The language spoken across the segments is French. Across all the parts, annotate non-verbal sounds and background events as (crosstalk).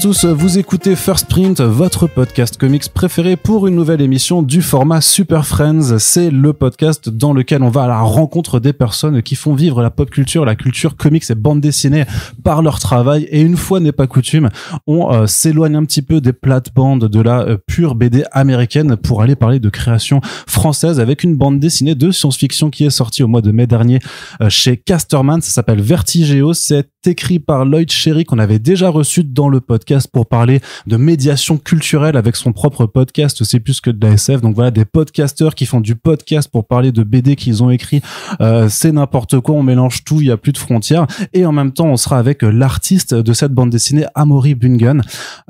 tous, vous écoutez First Print, votre podcast comics préféré pour une nouvelle émission du format Super Friends. C'est le podcast dans lequel on va à la rencontre des personnes qui font vivre la pop culture, la culture comics et bande dessinée par leur travail. Et une fois n'est pas coutume, on euh, s'éloigne un petit peu des plates-bandes de la euh, pure BD américaine pour aller parler de création française avec une bande dessinée de science-fiction qui est sortie au mois de mai dernier euh, chez Casterman. Ça s'appelle Vertigeo. C'est écrit par Lloyd Sherry qu'on avait déjà reçu dans le podcast pour parler de médiation culturelle avec son propre podcast. C'est plus que de la SF. Donc voilà, des podcasteurs qui font du podcast pour parler de BD qu'ils ont écrit. Euh, c'est n'importe quoi. On mélange tout. Il y a plus de frontières. Et en même temps, on sera avec l'artiste de cette bande dessinée, Amaury Bungen.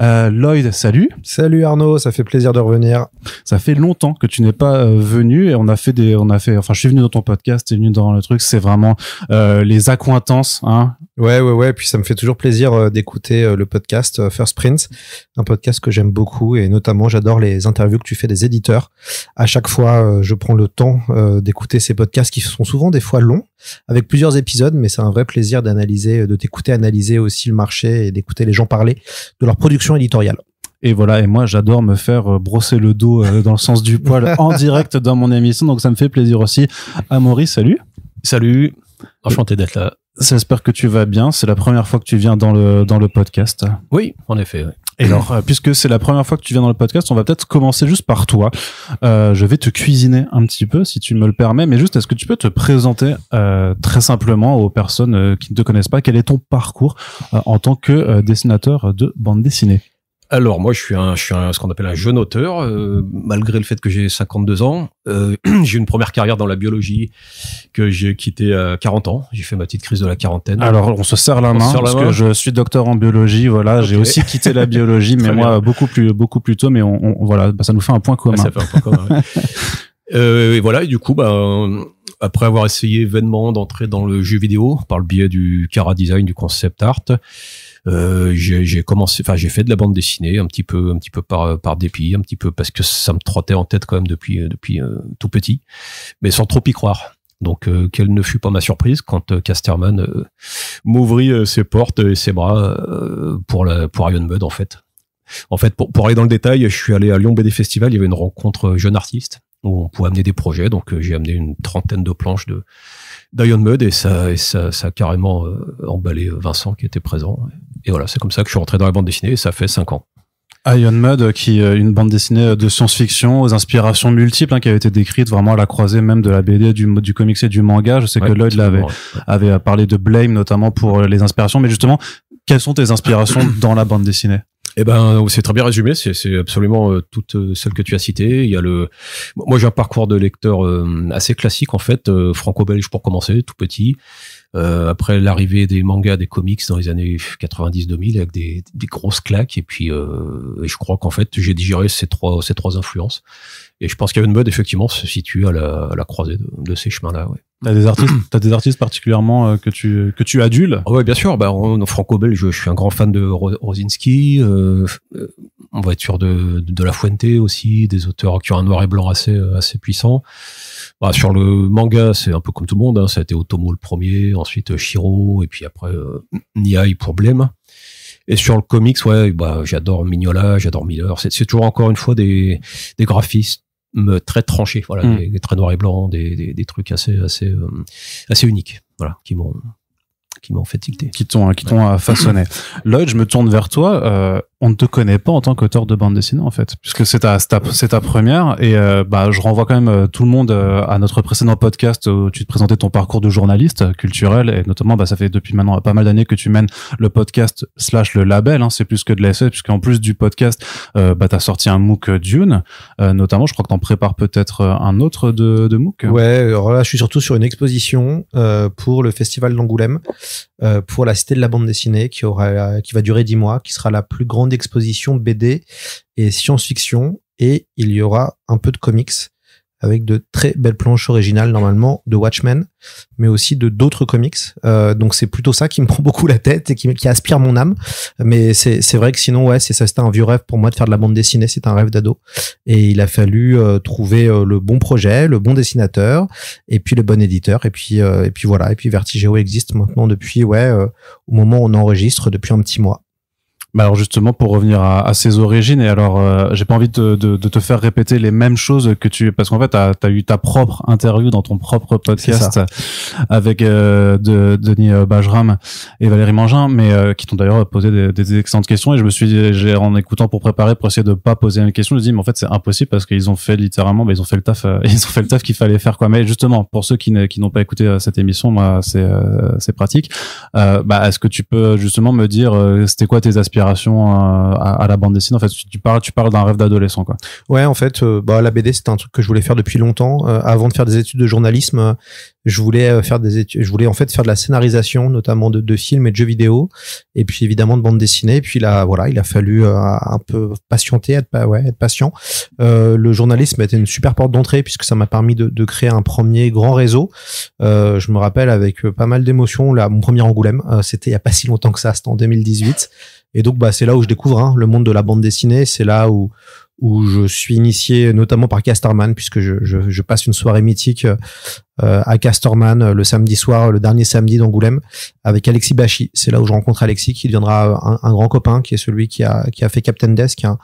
Euh, Lloyd, salut. Salut Arnaud. Ça fait plaisir de revenir. Ça fait longtemps que tu n'es pas euh, venu et on a fait des, on a fait, enfin, je suis venu dans ton podcast, t'es venu dans le truc. C'est vraiment les accointances, hein, Ouais, ouais, ouais. Puis ça me fait toujours plaisir euh, d'écouter euh, le podcast euh, First Prince, un podcast que j'aime beaucoup et notamment j'adore les interviews que tu fais des éditeurs. À chaque fois, je prends le temps d'écouter ces podcasts qui sont souvent des fois longs, avec plusieurs épisodes, mais c'est un vrai plaisir d'analyser, de t'écouter analyser aussi le marché et d'écouter les gens parler de leur production éditoriale. Et voilà, et moi j'adore me faire brosser le dos dans le sens du poil (laughs) en direct dans mon émission, donc ça me fait plaisir aussi. Amaury, salut. Salut, enchanté d'être là. J'espère que tu vas bien. C'est la première fois que tu viens dans le, dans le podcast. Oui, en effet. Et alors, euh, puisque c'est la première fois que tu viens dans le podcast, on va peut-être commencer juste par toi. Euh, je vais te cuisiner un petit peu, si tu me le permets, mais juste, est-ce que tu peux te présenter euh, très simplement aux personnes qui ne te connaissent pas Quel est ton parcours en tant que dessinateur de bande dessinée alors moi je suis un, je suis un, ce qu'on appelle un jeune auteur, euh, malgré le fait que j'ai 52 ans. Euh, (clears throat) j'ai une première carrière dans la biologie que j'ai quittée à 40 ans. J'ai fait ma petite crise de la quarantaine. Alors on se serre la main parce que je suis docteur en biologie. Voilà, j'ai aussi quitté la biologie, (laughs) mais moi beaucoup plus beaucoup plus tôt. Mais on, voilà, bah, ça nous fait un point commun. Ah, (laughs) euh, et voilà, et du coup, bah, après avoir essayé vainement d'entrer dans le jeu vidéo par le biais du Cara Design, du concept art. Euh, j'ai commencé, enfin j'ai fait de la bande dessinée un petit peu, un petit peu par par dépit, un petit peu parce que ça me trottait en tête quand même depuis euh, depuis euh, tout petit, mais sans trop y croire. Donc euh, quelle ne fut pas ma surprise quand Casterman m'ouvrit ses portes et ses bras pour la pour Iron Mud en fait. En fait, pour, pour aller dans le détail, je suis allé à Lyon BD Festival, il y avait une rencontre jeune artiste où on pouvait amener des projets. Donc j'ai amené une trentaine de planches de d'Iron Mud et ça, et ça, ça a carrément emballé Vincent qui était présent. Et voilà, c'est comme ça que je suis rentré dans la bande dessinée et ça fait cinq ans. Ion Mud, euh, qui est euh, une bande dessinée euh, de science-fiction aux inspirations multiples, hein, qui avait été décrite vraiment à la croisée même de la BD, du, du comics et du manga. Je sais que Lloyd l'avait avait parlé de Blame notamment pour les inspirations, mais justement, quelles sont tes inspirations (coughs) dans la bande dessinée eh ben, c'est très bien résumé. C'est absolument toutes celles que tu as citées. Il y a le, moi j'ai un parcours de lecteur assez classique en fait, franco-belge pour commencer, tout petit. Euh, après l'arrivée des mangas, des comics dans les années 90-2000 avec des, des, grosses claques. Et puis, euh, et je crois qu'en fait, j'ai digéré ces trois, ces trois influences. Et je pense une mode, effectivement, se situe à la, croisée de, ces chemins-là. Ouais. T'as des artistes, (clears throat) as des artistes particulièrement euh, que tu que tu adules. Oui, ah ouais, bien sûr. Bah, franco-belge, je, suis un grand fan de Rosinski. Euh, euh, on va être sûr de, de, La Fuente aussi, des auteurs qui ont un noir et blanc assez assez puissant. Bah, sur le manga, c'est un peu comme tout le monde. Hein. Ça a été Otomo le premier, ensuite euh, Shiro, et puis après euh, pour Et sur le comics, ouais, bah, j'adore Mignola, j'adore Miller. C'est toujours encore une fois des, des graphistes très tranchés, voilà, hmm. des, traits noirs et blancs, des, trucs assez, assez, euh, assez uniques, voilà, qui m'ont qui m'ont fait tilter. Qui t'ont qui façonné. Lloyd, je me tourne vers toi. Euh, on ne te connaît pas en tant qu'auteur de bande dessinée en fait, puisque c'est ta, ta première. Et euh, bah, je renvoie quand même euh, tout le monde euh, à notre précédent podcast où tu te présentais ton parcours de journaliste culturel, et notamment bah, ça fait depuis maintenant pas mal d'années que tu mènes le podcast slash le label, hein. c'est plus que de l'essai, puisqu'en plus du podcast, bah, tu as sorti un MOOC Dune, notamment, je crois que tu en prépares peut-être un autre de, de MOOC. Ouais, alors là je suis surtout sur une exposition pour le Festival d'Angoulême, pour la Cité de la bande dessinée, qui, aura, qui va durer 10 mois, qui sera la plus grande d'exposition, de BD et science-fiction et il y aura un peu de comics avec de très belles planches originales normalement de Watchmen, mais aussi de d'autres comics. Euh, donc c'est plutôt ça qui me (laughs) prend beaucoup la tête et qui, aspire mon âme. Mais c'est vrai que sinon ouais, c'est ça c'était un vieux rêve pour moi de faire de la bande dessinée, c'est un rêve d'ado. Et il a fallu euh, trouver euh, le bon projet, le bon dessinateur et puis le bon éditeur et puis et puis voilà et puis Vertigeo existe maintenant depuis ouais au moment où on enregistre depuis un petit mois. Bah, alors justement pour revenir à, à ses origines et alors euh, j'ai pas envie de, de, de, te faire répéter les mêmes choses que tu parce qu'en fait t'as as eu ta propre interview dans ton propre podcast avec euh, de, Denis euh, Bajram et Valérie Mangin mais euh, qui t'ont d'ailleurs posé des, des, excellentes questions et je me suis dit, en écoutant pour préparer pour essayer de pas poser une question je me suis dit mais en fait c'est impossible parce qu'ils ont fait littéralement bah, ils ont fait le taf (laughs) ils ont fait le taf qu'il fallait faire quoi mais justement pour ceux qui n'ont pas écouté cette émission moi c'est pratique bah est-ce que tu peux justement me dire c'était quoi tes aspirations euh, à, la bande dessinée En fait, tu parles, tu parles d'un rêve d'adolescent, quoi. Ouais, en fait, euh, bah, la BD, c'était un truc que je voulais faire depuis longtemps. Euh, avant de faire des études de journalisme, je voulais faire des études, je voulais en fait faire de la scénarisation, notamment de, films et de jeux vidéo, et puis évidemment de bande dessinée. Et puis là, voilà, il a fallu un peu patienter, être, ouais, être patient. le journalisme était une super porte d'entrée puisque ça m'a permis de, créer un premier grand réseau. je me rappelle avec pas mal d'émotions, là, mon premier Angoulême, c'était il y a pas si longtemps que ça, c'était en 2018. Et donc, bah, c'est là où je découvre hein, le monde de la bande dessinée. C'est là où où je suis initié notamment par Casterman, puisque je, je passe une soirée mythique euh, euh, à Castorman euh, le samedi soir, le dernier samedi d'Angoulême, avec Alexis Bachi. C'est là où je rencontre Alexis, qui deviendra un, grand copain, qui est celui qui a, qui a fait Captain Desk, un,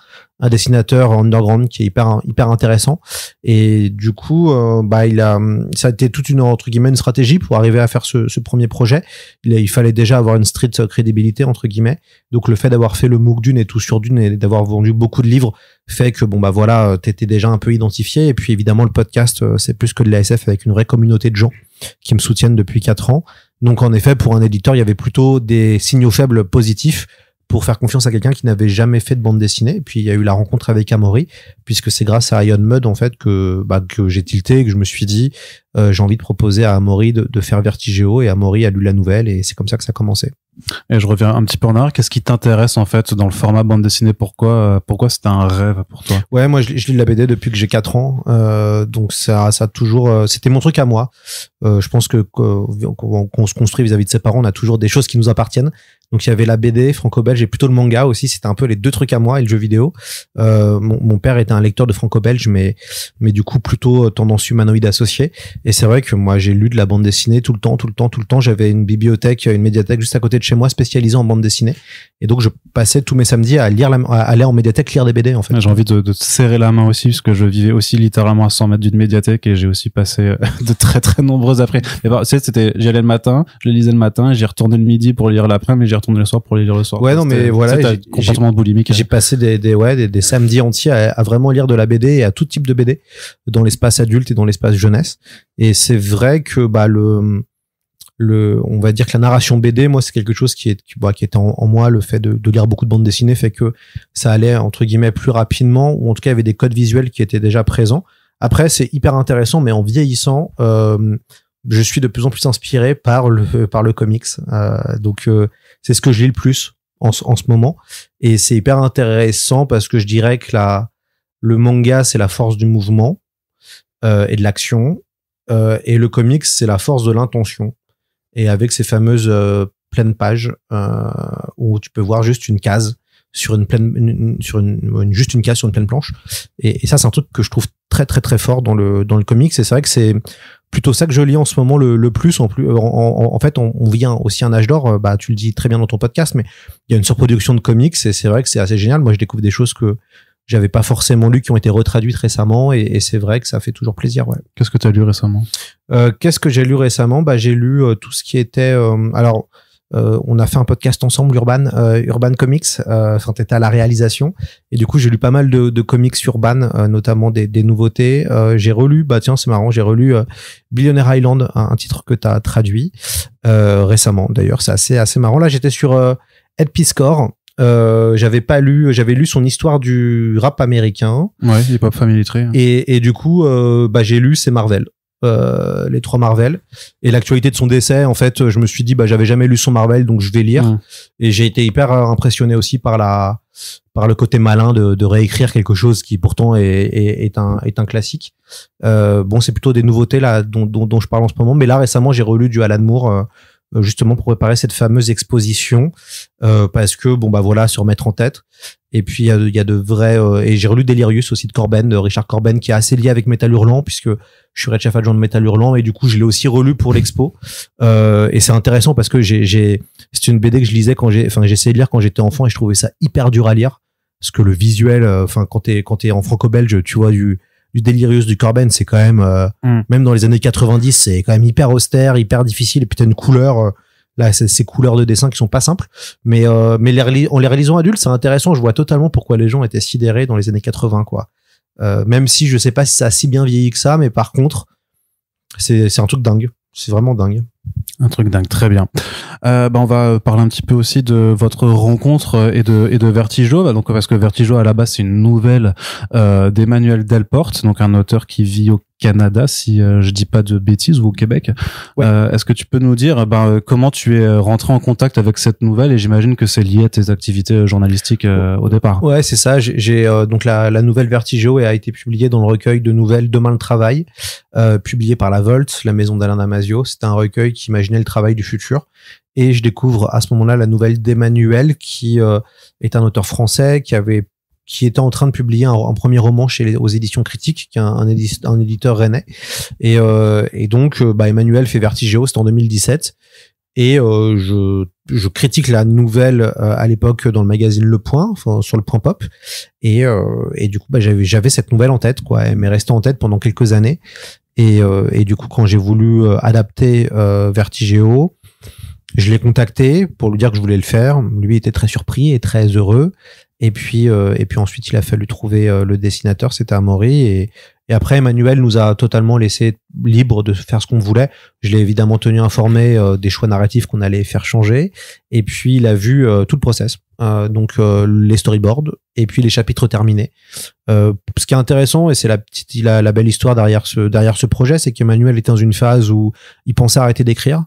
dessinateur underground qui est hyper hyper intéressant. Et du coup, euh, bah il a, ça a été toute une entre guillemets une stratégie pour arriver à faire ce, ce premier projet. Il, fallait déjà avoir une street crédibilité entre guillemets. Donc le fait d'avoir fait le MOOC d'une et tout sur d'une et d'avoir vendu beaucoup de livres fait que bon bah voilà, t'étais déjà un peu identifié. Et puis évidemment le podcast, c'est plus que de l'ASF avec une vraie de gens qui me soutiennent depuis quatre ans. Donc en effet, pour un éditeur, il y avait plutôt des signaux faibles positifs pour faire confiance à quelqu'un qui n'avait jamais fait de bande dessinée. Et puis il y a eu la rencontre avec Amaury, puisque c'est grâce à Ion Mud en fait que bah, que j'ai tilté, et que je me suis dit euh, j'ai envie de proposer à Amaury de, faire Vertigeo et Amaury a lu la nouvelle et c'est comme ça que ça a commencé. Et je reviens un petit peu en arrière. Qu'est-ce qui t'intéresse en fait dans le format bande dessinée Pourquoi, euh, pourquoi c'était un rêve pour toi Ouais, moi je, lis lis la BD depuis que j'ai 4 ans, euh, donc ça, ça a toujours, euh, c'était mon truc à moi. je pense que qu'on se construit vis à -vis de ses parents, on a toujours des choses qui nous appartiennent. Donc il y avait la BD franco-belge et plutôt le manga aussi. C'était un peu les deux trucs à moi et le jeu vidéo. Euh, mon, mon, père était un lecteur de franco-belge, mais mais du coup plutôt euh, tendance humanoïde associée. Et c'est vrai que moi j'ai lu de la bande dessinée tout le temps, tout le temps, tout le temps. J'avais une bibliothèque, une médiathèque juste à côté de chez moi spécialisée en bande dessinée. Et donc je passais tous mes samedis à lire, à aller en médiathèque lire des BD en fait. Ah, j'ai envie de, de te serrer la main aussi parce que je vivais aussi littéralement à 100 mètres d'une médiathèque et j'ai aussi passé euh, (laughs) de très très nombreuses après. tu c'était j'allais le matin, je lisais le matin, j'y retournais le midi pour lire l'après, mais tourner le soir pour lire le soir. Ouais, non, mais voilà. boulimique. J'ai passé des, des, ouais, des, samedis entiers à, vraiment lire de la BD et à tout type de BD dans l'espace adulte et dans l'espace jeunesse. Et c'est vrai que, bah, le, le, on va dire que la narration BD, moi, c'est quelque chose qui est, qui, bah, qui était en, moi. Le fait de, lire beaucoup de bandes dessinées fait que ça allait, entre guillemets, plus rapidement ou en tout cas, il y avait des codes visuels qui étaient déjà présents. Après, c'est hyper intéressant, mais en vieillissant, euh, je suis de plus en plus inspiré par le par le comics. Euh, donc euh, c'est ce que j'ai le plus en, ce moment. Et c'est hyper intéressant parce que je dirais que la, le manga, c'est la force du mouvement euh, et de l'action. Euh, et le comics, c'est la force de l'intention. Et avec ces fameuses euh, pleines pages où tu peux voir juste une case sur une pleine sur une, juste une case sur une pleine planche et, ça c'est un truc que je trouve très très très fort dans le dans le comics et c'est vrai que c'est plutôt ça que je lis en ce moment le, plus. En, plus en, fait, on, on, vient aussi un âge d'or. Euh, bah, tu le dis très bien dans ton podcast, mais il y a une surproduction de comics et c'est vrai que c'est assez génial. Moi, je découvre des choses que j'avais pas forcément lu, qui ont été retraduites récemment, et, c'est vrai que ça fait toujours plaisir. Ouais. Qu'est-ce que tu as lu récemment euh, Qu'est-ce que j'ai lu récemment Bah, j'ai lu euh, tout ce qui était. alors, euh, on a fait un podcast ensemble, euh, Urban, Comics, euh, enfin, t'étais à la réalisation. Et du coup, j'ai lu pas mal de, comics urbains, euh, notamment des, nouveautés. j'ai relu, bah tiens, c'est marrant, j'ai relu Billionaire Island, un, titre que t'as traduit récemment. D'ailleurs, c'est assez, marrant. Là, j'étais sur Ed Piscor. j'avais pas lu, j'avais lu son histoire du rap américain. Ouais, hip-hop pas Et, et du coup, bah j'ai lu c'est Marvel. Euh, les trois Marvel. Et l'actualité de son décès, en fait, je me suis dit, bah, j'avais jamais lu son Marvel, donc je vais lire. Et j'ai été hyper impressionné aussi par la, par le côté malin de, réécrire quelque chose qui pourtant est, est, un, est un classique. Euh, bon, c'est plutôt des nouveautés là dont, dont, je parle en ce moment, mais là récemment, j'ai relu du Alan Moore. Euh, justement pour préparer cette fameuse exposition euh, parce que bon bah voilà se remettre en tête et puis il y a, y a, de vrais euh, et j'ai relu Delirius aussi de Corben, de Richard Corben, qui est assez lié avec Metal Hurlant puisque je suis Red adjoint de Metal Hurlant et du coup je l'ai aussi relu pour l'expo. Euh, et c'est intéressant parce que j'ai, j'ai c'est une BD que je lisais quand j'ai, enfin j'essayais de lire quand j'étais enfant et je trouvais ça hyper dur à lire parce que le visuel, euh, enfin quand t'es quand t'es en franco-belge, tu vois du du Delirius du Corben, c'est quand même euh, mm. même dans les années 90, c'est quand même hyper austère, hyper difficile et puis t'as une couleur là ces couleurs de dessin qui sont pas simples mais euh, mais les, en les réalisant adultes c'est intéressant je vois totalement pourquoi les gens étaient sidérés dans les années 80 quoi euh, même si je sais pas si ça a si bien vieilli que ça mais par contre c'est c'est un truc dingue c'est vraiment dingue un truc dingue, très bien. Euh, bah, on va parler un petit peu aussi de votre rencontre et de, et de Vertigo, bah, donc parce que Vertigo à la base c'est une nouvelle d'Emmanuel Delporte, donc un auteur qui vit au Canada, si euh, je dis pas de bêtises, ou au Québec. Euh, est-ce que tu peux nous dire euh, ben, comment tu es rentré en contact avec cette nouvelle Et j'imagine que c'est lié à tes activités journalistiques au départ. Ouais, c'est ça. J'ai donc la, nouvelle Vertigo a été publiée dans le recueil de nouvelles Demain le travail, publié par la Volt, la maison d'Alain Damasio. C'est un recueil qui imaginait le travail du futur. Et je découvre à ce moment-là la nouvelle d'Emmanuel, qui est un auteur français qui avait qui était en train de publier un, premier roman chez les, aux éditions critiques, qui est un, éditeur, rennais. Et, euh, donc, euh, bah, Emmanuel fait Vertigeo, c'était en 2017. Et euh, je, critique la nouvelle euh, à l'époque dans le magazine Le Point, sur le Point Pop. Et, et du coup, bah, j'avais, j'avais cette nouvelle en tête, quoi. Elle m'est restée en tête pendant quelques années. Et, et du coup, quand j'ai voulu adapter Vertigeo, je l'ai contacté pour lui dire que je voulais le faire. Lui était très surpris et très heureux. Et puis, euh, et puis ensuite, il a fallu trouver euh, le dessinateur, c'était Amaury. Et, et après, Emmanuel nous a totalement laissé libre de faire ce qu'on voulait. Je l'ai évidemment tenu informé euh, des choix narratifs qu'on allait faire changer. Et puis, il a vu tout le process. donc, les storyboards et puis les chapitres terminés. ce qui est intéressant, et c'est la petite, la, la belle histoire derrière ce, derrière ce projet, c'est qu'Emmanuel est dans une phase où il pensait arrêter d'écrire.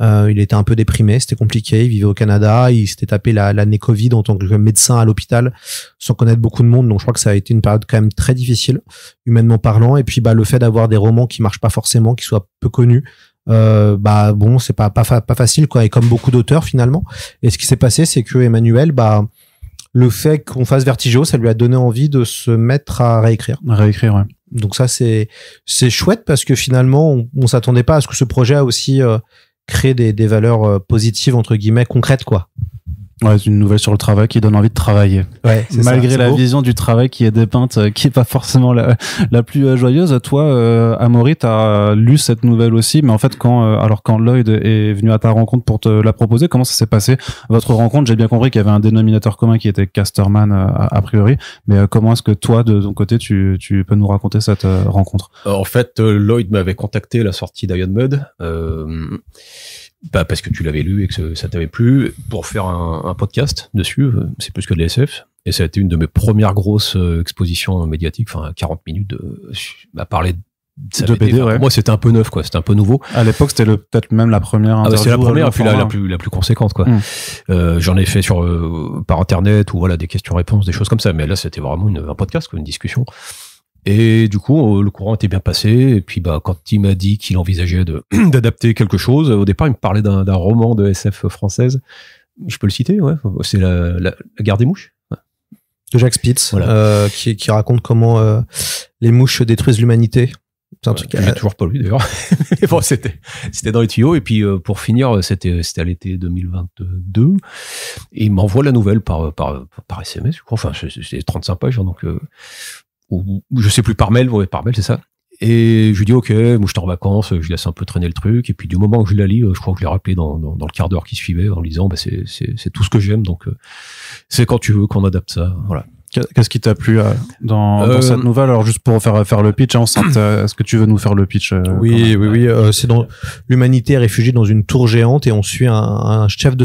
Euh, il était un peu déprimé, c'était compliqué. Il vivait au Canada, il s'était tapé l'année la Covid en tant que médecin à l'hôpital, sans connaître beaucoup de monde. Donc je crois que ça a été une période quand même très difficile, humainement parlant. Et puis bah le fait d'avoir des romans qui marchent pas forcément, qui soient peu connus, euh, bah bon, c'est pas, pas facile quoi. Et comme beaucoup d'auteurs finalement. Et ce qui s'est passé, c'est que Emmanuel, bah le fait qu'on fasse Vertigo, ça lui a donné envie de se mettre à réécrire. À réécrire, ouais. Donc ça c'est c'est chouette parce que finalement on, s'attendait pas à ce que ce projet a aussi euh, créer des, valeurs euh, positives entre guillemets concrètes quoi Ouais, une nouvelle sur le travail qui donne envie de travailler. Ouais, Malgré la vision du travail qui est dépeinte, euh, qui est pas forcément la, plus euh, joyeuse. Toi, euh, Amaury, as euh, lu cette nouvelle aussi, mais en fait, quand alors quand Lloyd est venu à ta rencontre pour te la proposer, comment ça s'est passé votre rencontre J'ai bien compris qu'il y avait un dénominateur commun qui était Casterman a priori, mais comment est-ce que toi, de ton côté, tu, peux nous raconter cette rencontre En fait, Lloyd m'avait contacté à la sortie d'Ion Mud bah parce que tu l'avais lu et que ça t'avait plu, pour faire un, podcast dessus, euh, c'est plus que de l'SF. Et ça a été une de mes premières grosses euh, expositions médiatiques, enfin 40 minutes à parler de ça moi c'était un peu neuf quoi c'était un peu nouveau à l'époque c'était peut-être même la première ah c'est la première puis la, plus la plus conséquente quoi hmm. euh, j'en ai fait sur par internet ou voilà des questions réponses des choses comme ça mais là c'était vraiment un podcast une discussion et du coup, euh, le courant était bien passé. Et puis, bah, quand il m'a dit qu'il envisageait (clears throat) d'adapter quelque chose, au départ, il me parlait d'un roman de SF française. Je peux le citer, ouais. C'est la, la, des Mouches. De Jacques Spitz, euh, qui, qui, raconte comment euh, les mouches détruisent l'humanité. C'est un J'ai toujours pas lu d'ailleurs. (laughs) Mais bon, c'était c'était dans les tuyaux. Et puis pour finir, c'était à l'été 2022. Et il m'envoie la nouvelle par, par par SMS. Je crois. Enfin, c'est 35 pages. Hein, donc ou je sais plus par mail, ouais, par mail, c'est ça. Et je lui dis ok, moi suis en vacances, je laisse un peu traîner le truc. Et puis du moment que je la lis, euh, je crois que je l'ai rappelé dans, le quart d'heure qui suivait en lisant, bah, c'est tout ce que j'aime. Donc euh, c'est quand tu veux qu'on adapte ça. Voilà. Qu'est-ce qui t'a plu euh, dans, euh, cette nouvelle Alors juste pour faire faire le pitch, hein, (clears throat) euh, est-ce que tu veux nous faire le pitch Oui, oui, oui. c'est dans l'humanité est réfugiée dans une tour géante et on suit un, chef de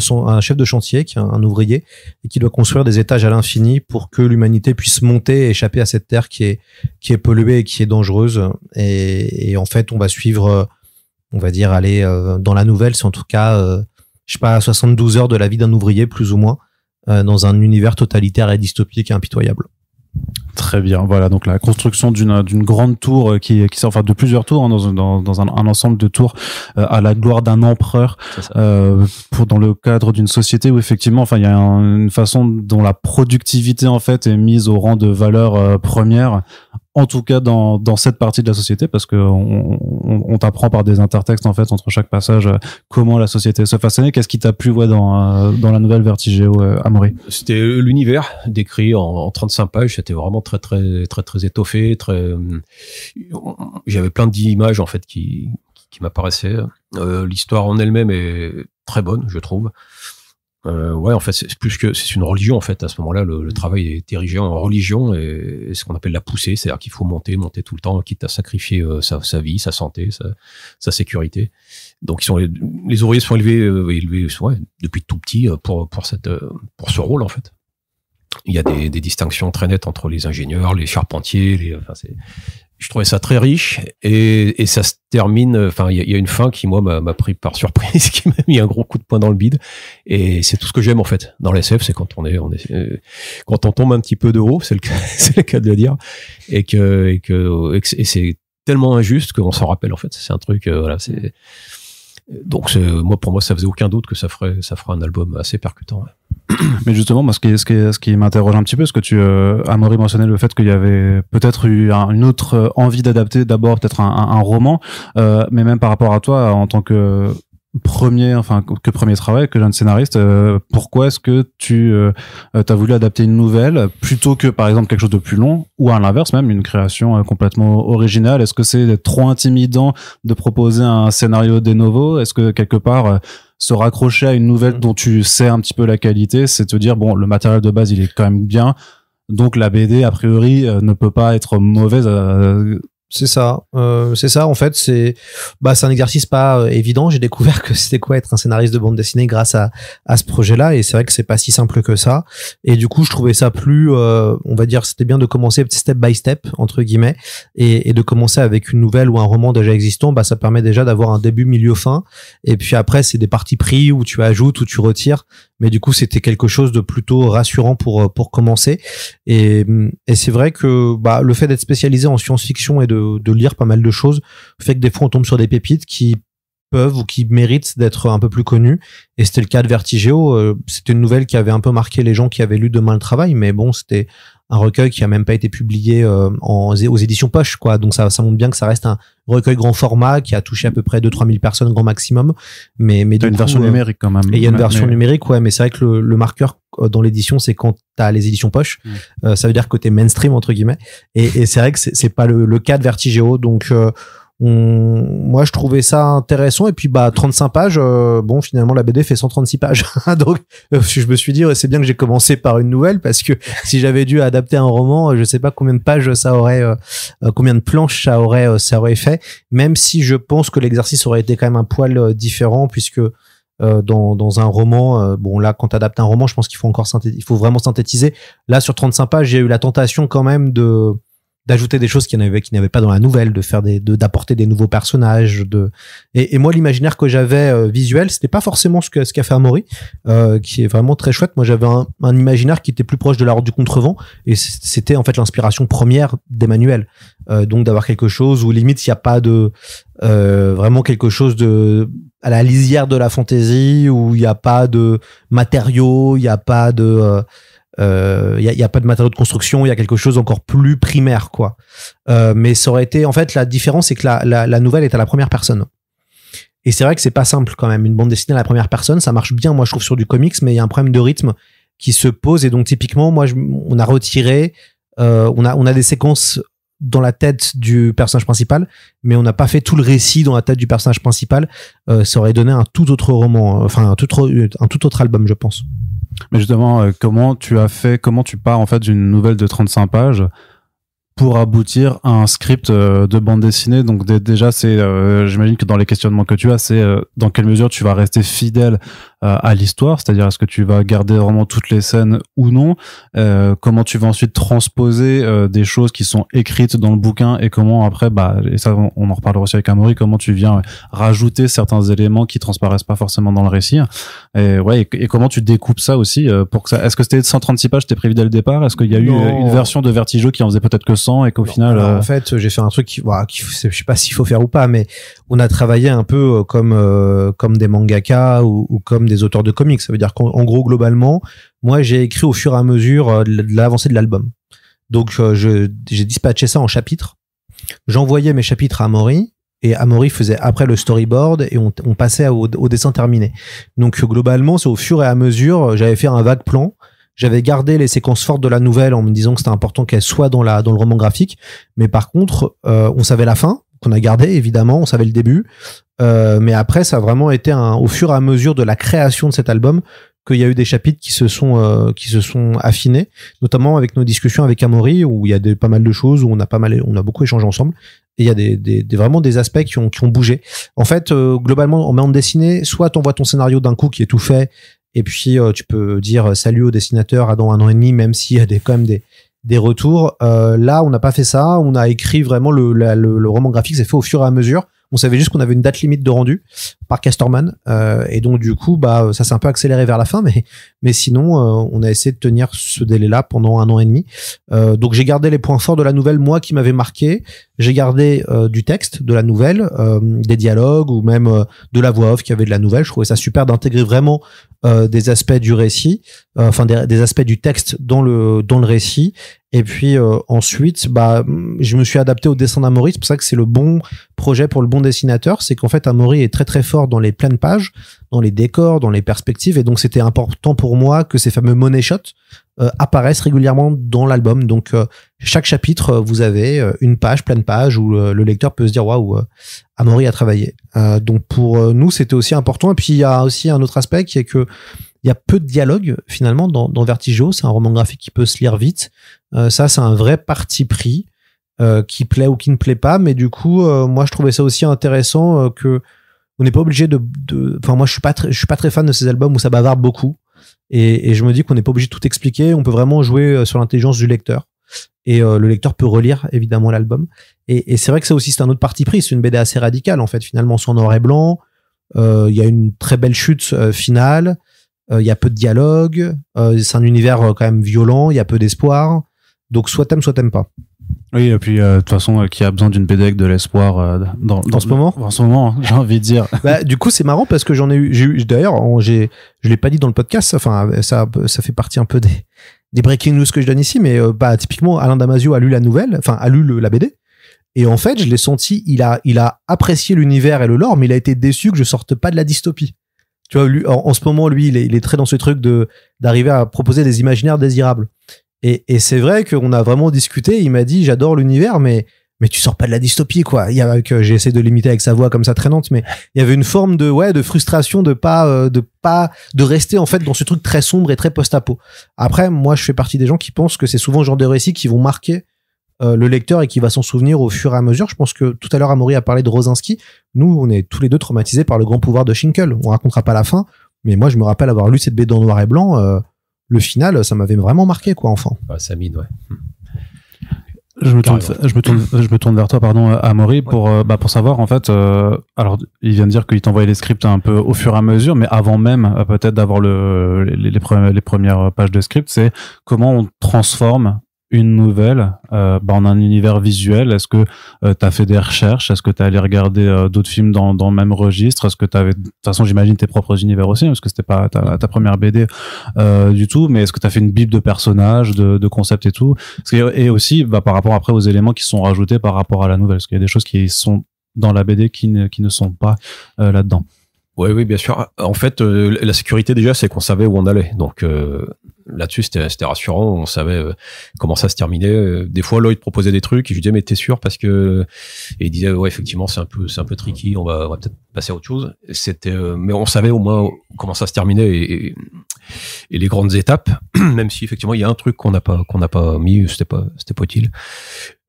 chantier un ouvrier et qui doit construire des étages à l'infini pour que l'humanité puisse monter et échapper à cette terre qui est qui est polluée et qui est dangereuse. Et, et en fait, on va suivre, on va dire, aller dans la nouvelle, c'est en tout cas, je sais pas, 72 heures de la vie d'un ouvrier plus ou moins euh, dans un univers totalitaire et dystopique et impitoyable. Très bien. Voilà donc la construction d'une d'une grande tour euh, qui qui enfin de plusieurs tours hein, dans, dans, dans un, un, ensemble de tours euh, à la gloire d'un empereur euh, pour dans le cadre d'une société où effectivement enfin il y a une façon dont la productivité en fait est mise au rang de valeur première en tout cas dans, dans cette partie de la société, parce que on, on, on t'apprend par des intertextes en fait entre chaque passage euh, comment la société se façonnait. Qu'est-ce qui t'a plu dans, euh, dans la nouvelle Vertigéo, euh, C'était euh, l'univers décrit en, 35 pages. C'était vraiment très très très très étoffé. Très, j'avais plein d'images en fait qui qui, m'apparaissaient. Euh, L'histoire en elle-même est très bonne, je trouve. Euh, ouais, en fait, c'est plus que c'est une religion en fait. À ce moment-là, le, travail est érigé en religion et, ce qu'on appelle la poussée, c'est-à-dire qu'il faut monter, monter tout le temps, quitte à sacrifier euh, sa, sa, vie, sa santé, sa, sa, sécurité. Donc, ils sont les ouvriers sont élevés, euh, élevés ouais, depuis tout petit pour pour cette pour ce rôle en fait. Il y a des, des distinctions très nettes entre les ingénieurs, les charpentiers, les, enfin, je trouvais ça très riche et, et ça se termine. Enfin, il y, a une fin qui moi m'a pris par (laughs) surprise, qui m'a mis un gros coup de poing dans le bide. Et c'est tout ce que j'aime en fait dans l'SF, c'est quand on est, on est, euh, quand on tombe un petit peu de haut, c'est le, (laughs) le cas, de le dire, et que et que et c'est tellement injuste qu'on s'en rappelle en fait. C'est un truc, euh, voilà, c'est donc moi pour moi ça faisait aucun doute que ça ferait ça fera un album assez percutant. (clears throat) Mais justement, moi, ce qui, ce qui, m'interroge un petit peu, ce que tu, euh, Amaury le fait qu'il y avait peut-être eu une autre euh, envie d'adapter d'abord peut-être un, roman, euh, mais même par rapport à toi en tant que premier, enfin que premier travail que jeune scénariste, euh, pourquoi est-ce que tu euh, as voulu adapter une nouvelle plutôt que par exemple quelque chose de plus long ou à l'inverse même une création euh, complètement originale Est-ce que c'est trop intimidant de proposer un scénario de novo Est-ce que quelque part euh, se raccrocher à une nouvelle mm. dont tu sais un petit peu la qualité, c'est te dire bon le matériel de base il est quand même bien, donc la BD a priori ne peut pas être mauvaise c'est ça, euh, c'est ça en fait. C'est bah c'est un exercice pas euh, évident. J'ai découvert que (laughs) c'était quoi être un scénariste de bande dessinée grâce à à ce projet-là. Et c'est vrai que c'est pas si simple que ça. Et du coup, je trouvais ça plus, euh, on va dire, c'était bien de commencer step by step entre guillemets et, de commencer avec une nouvelle ou un roman déjà existant. Bah ça permet déjà d'avoir un début, milieu, fin. Et puis après, c'est des parties prises où tu ajoutes ou tu retires mais du coup c'était quelque chose de plutôt rassurant pour euh, pour commencer et, mm, et c'est vrai que bah, le fait d'être spécialisé en science-fiction et de, de lire pas mal de choses fait que des fois on tombe sur des pépites qui peuvent ou qui méritent d'être un peu plus connues. Et c'était le cas de Vertigeo. Euh, c'était une nouvelle qui avait un peu marqué les gens qui avaient lu Demain le travail, mais bon, c'était un recueil qui a même pas été publié euh, en, aux éditions poche quoi donc ça ça montre bien que ça reste un recueil grand format qui a touché à peu près 2 3000 personnes grand maximum mais mais il y a une version euh, numérique quand même et il y a une version numérique ouais mais c'est vrai que le, marqueur euh, dans l'édition c'est quand t'as les éditions poche ça veut dire côté mainstream entre guillemets et, c'est vrai que c'est pas le, le, cas de Vertigeo donc moi je trouvais ça intéressant et puis bah 35 pages euh, bon finalement la BD fait 136 pages (laughs) ah, donc euh, je me suis dit c'est bien que j'ai commencé par une nouvelle parce que (laughs) si j'avais dû adapter un roman euh, je sais pas combien de pages ça aurait combien de planches ça aurait ça aurait fait même si je pense que l'exercice aurait été quand même un poil différent puisque dans, un roman, bon là quand tu adaptes un roman, je pense qu'il faut encore il faut vraiment synthétiser. Là sur 35 pages, j'ai eu la tentation quand même de d'ajouter des choses qu'il n'y avait, qu pas dans la nouvelle, de faire des, d'apporter des nouveaux personnages. De... Et, et moi, l'imaginaire que j'avais euh, visuel, c'était pas forcément ce que ce qu'a fait Amaury, euh, qui est vraiment très chouette. Moi, j'avais un, imaginaire qui était plus proche de la Horde du Contrevent, et c'était en fait l'inspiration première d'Emmanuel. Euh, donc d'avoir quelque chose où limite il n'y a pas de euh, vraiment quelque chose de à la lisière de la fantaisie où il n'y a pas de matériaux, il n'y a pas de euh, il euh, n'y a, y a, pas de matériaux de construction, il y a quelque chose encore plus primaire, quoi. Euh, mais ça aurait été, en fait, la différence, c'est que la, nouvelle est à la première personne. Et c'est vrai que c'est pas simple quand même. Une bande dessinée à la première personne, ça marche bien, moi je trouve, sur du comics, mais il y a un problème de rythme qui se pose. Et donc typiquement, moi, on a retiré, euh, on a on a des séquences dans la tête du personnage principal, mais on n'a pas fait tout le récit dans la tête du personnage principal. ça aurait donné un tout autre roman, enfin un tout autre album, je pense. Mais justement, euh, comment tu as fait, comment tu pars en fait d'une nouvelle de 35 pages pour aboutir à un script euh, de bande dessinée. Donc déjà, c'est, euh, j'imagine que dans les questionnements que tu as, c'est dans quelle mesure tu vas rester fidèle euh, à l'histoire, c'est-à-dire est-ce que tu vas garder vraiment toutes les scènes ou non, euh, comment tu vas ensuite transposer euh, des choses qui sont écrites dans le bouquin et comment après, bah, et ça on, en reparlera aussi avec Amaury, comment tu viens rajouter certains éléments qui transparaissent pas forcément dans le récit, et ouais, et, comment tu découpes ça aussi euh, pour que ça, est-ce que c'était 136 pages, t'es prévu dès le départ, est-ce qu'il y a eu une version de Vertigo qui en faisait peut-être que 100 et qu'au final, en fait, j'ai fait un truc qui, voilà, je sais pas s'il faut faire ou pas, mais on a travaillé un peu comme comme des mangaka ou, ou comme des auteurs de comics. Ça veut dire qu'en gros, globalement, moi, j'ai écrit au fur et à mesure euh, de l'avancée de l'album. Donc, euh, j'ai dispatché ça en chapitres. J'envoyais mes chapitres à Mori et Amaury faisait après le storyboard et on, passait au, dessin terminé. Donc, globalement, c'est au fur et à mesure, euh, j'avais fait un vague plan. J'avais gardé les séquences fortes de la nouvelle en me disant que c'était important qu'elle soit dans la dans le roman graphique, mais par contre, on savait la fin, qu'on a gardé évidemment, on savait le début, euh, mais après ça a vraiment été un, au fur et à mesure de la création de cet album qu'il y a eu des chapitres qui se sont euh, qui se sont affinés, notamment avec nos discussions avec Amaury où il y a des, pas mal de choses où on a pas mal on a beaucoup échangé ensemble et il y a des, vraiment des aspects qui ont bougé. En fait, euh, on globalement en bande dessinée, soit on voit ton scénario d'un coup qui est tout fait et puis tu peux dire salut au dessinateur à dans un an et demi même s'il y a des quand même des des retours. Euh, là, on n'a pas fait ça. On a écrit vraiment le, le, le roman graphique, c'est fait au fur et à mesure. On savait juste qu'on avait une date limite de rendu par Casterman. Euh, et donc, du coup, bah, ça s'est un peu accéléré vers la fin. (laughs) Mais, mais sinon, euh, on a essayé de tenir ce délai-là pendant un an et demi. Euh, donc, j'ai gardé les points forts de la nouvelle, moi, qui m'avait marqué. J'ai gardé du texte de la nouvelle, des dialogues ou même de la voix off qui avait de la nouvelle. Je trouvais ça super d'intégrer vraiment des aspects du récit, enfin des, des, aspects du texte dans le, dans le récit et puis euh, ensuite, bah, je me suis adapté au dessin d'Amaury. C'est pour ça que c'est le bon projet pour le bon dessinateur. C'est qu'en fait, Amaury est très très fort dans les pleines pages, dans les décors, dans les perspectives. Et donc, c'était important pour moi que ces fameux money shots euh, apparaissent régulièrement dans l'album. Donc, euh, chaque chapitre, vous avez une page, pleine page, où le, lecteur peut se dire waouh, Amaury a travaillé. donc, pour nous, c'était aussi important. Et puis, il y a aussi un autre aspect qui est que il y a peu de dialogue finalement dans, dans Vertigo. C'est un roman graphique qui peut se lire vite. Euh, ça, c'est un vrai parti pris euh, qui plaît ou qui ne plaît pas. Mais du coup, euh, moi, je trouvais ça aussi intéressant que on n'est pas obligé de. Enfin, moi, je suis pas très, je suis pas très fan de ces albums où ça bavarde beaucoup. Et, je me dis qu'on n'est pas obligé de tout expliquer. On peut vraiment jouer sur l'intelligence du lecteur et le lecteur peut relire évidemment l'album. Et, c'est vrai que ça aussi c'est un autre parti pris, c'est une BD assez radicale en fait finalement, en noir et blanc. Il y a une très belle chute finale. Euh, il y a peu de dialogue, euh, c'est un univers euh, quand même violent, il y a peu d'espoir. Donc soit t'aimes, soit t'aimes pas. Oui, et puis de toute façon, qui a besoin d'une BD de l'espoir dans, ce moment En ce moment, j'ai envie de dire. Bah, du coup, c'est marrant parce que j'en ai eu. D'ailleurs, je l'ai pas dit dans le podcast. Enfin, ça, ça fait partie un peu des, des breaking news que je donne ici, mais bah typiquement, Alain Damasio a lu la nouvelle, enfin a lu le, la BD. Et en fait, je l'ai senti, il a, il a apprécié l'univers et le lore, mais il a été déçu que je sorte pas de la dystopie tu vois, en, ce moment, lui, il est, très dans ce truc de d'arriver à proposer des imaginaires désirables. Et, c'est vrai qu'on a vraiment discuté. Il m'a dit, j'adore l'univers, mais mais tu sors pas de la dystopie, quoi. Il y que j'ai essayé de l'imiter avec sa voix comme ça traînante, mais il y avait une forme de ouais de frustration de pas euh, de pas de rester en fait dans ce truc très sombre et très post-apo. Après, moi, je fais partie des gens qui pensent que c'est souvent le genre de récits qui vont marquer euh, le lecteur et qui va s'en souvenir au fur et à mesure. Je pense que tout à l'heure, Amaury a parlé de Rosinski. Nous, on est tous les deux traumatisés par le grand pouvoir de Schinkel. On racontera pas la fin, mais moi, je me rappelle avoir lu cette bête en noir et blanc. Euh, le final, ça m'avait vraiment marqué, quoi, enfant. Ah, ça ouais. Je me, tourne, vers toi, pardon, Amaury, pour, euh, bah, pour savoir, en fait, alors, il vient de dire qu'il t'envoyait les scripts un peu au fur et à mesure, mais avant même, peut-être, d'avoir les, premières pages de script, c'est comment on transforme une nouvelle euh, bah, en un univers visuel Est-ce que euh, tu as fait des recherches Est-ce que tu as allé regarder euh, d'autres films dans, dans le même registre Est-ce que tu avais, de toute façon j'imagine tes propres univers aussi, hein, parce que c'était pas ta, première BD euh, du tout, mais est-ce que tu as fait une bible de personnages, de, concepts et tout Et aussi bah, par rapport après aux éléments qui sont rajoutés par rapport à la nouvelle, est-ce qu'il y a des choses qui sont dans la BD qui ne, qui ne sont pas là-dedans. Oui, oui, bien sûr. En fait, la sécurité déjà, c'est qu'on savait où on allait. Donc, là-dessus, c'était rassurant. On savait euh, comment ça se terminait. des fois, Lloyd proposait des trucs et je lui disais, mais t'es sûr parce que. Et il disait, ouais, effectivement, c'est un peu, c'est un peu tricky. On va, va peut-être passer à autre chose. C'était, euh, mais on savait au moins comment ça se terminait et, et, les grandes étapes. (clears throat) même si effectivement, il y a un truc qu'on n'a pas, qu'on n'a pas mis. C'était pas, c'était pas utile.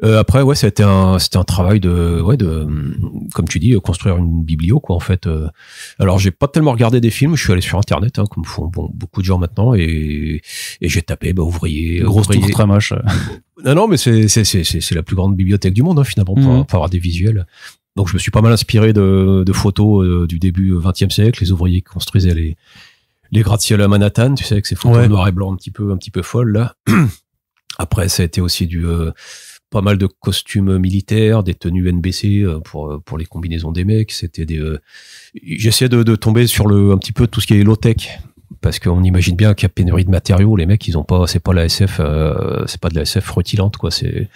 Euh, après, ouais, c'était un, c'était un travail de, ouais, de, comme tu dis, construire une biblio, quoi, en fait. alors, j'ai pas tellement regardé des films. Je suis allé sur Internet, hein, comme font bon, beaucoup de gens maintenant et et j'ai tapé, bah, ouvrier. Grosse ouvrier. très moche. non, non, mais c'est, la plus grande bibliothèque du monde, hein, finalement, mhm. pour, avoir des visuels. Donc je me suis pas mal inspiré de, photos euh, du début XXe euh, siècle, les ouvriers qui construisaient les, les gratte-ciel à Manhattan, tu sais, avec ces photos noir et blanc un petit peu, un petit peu folles, là. (clears throat) Après, ça a été aussi du, euh, pas mal de costumes militaires, des tenues NBC pour, pour les combinaisons des mecs. C'était des, j'essayais de, tomber sur le, un petit peu tout ce qui est low-tech parce qu'on imagine bien qu'il y a pénurie de matériaux. Les mecs, ils ont pas, c'est pas la SF, euh, c'est pas de la SF rutilante quoi. C'est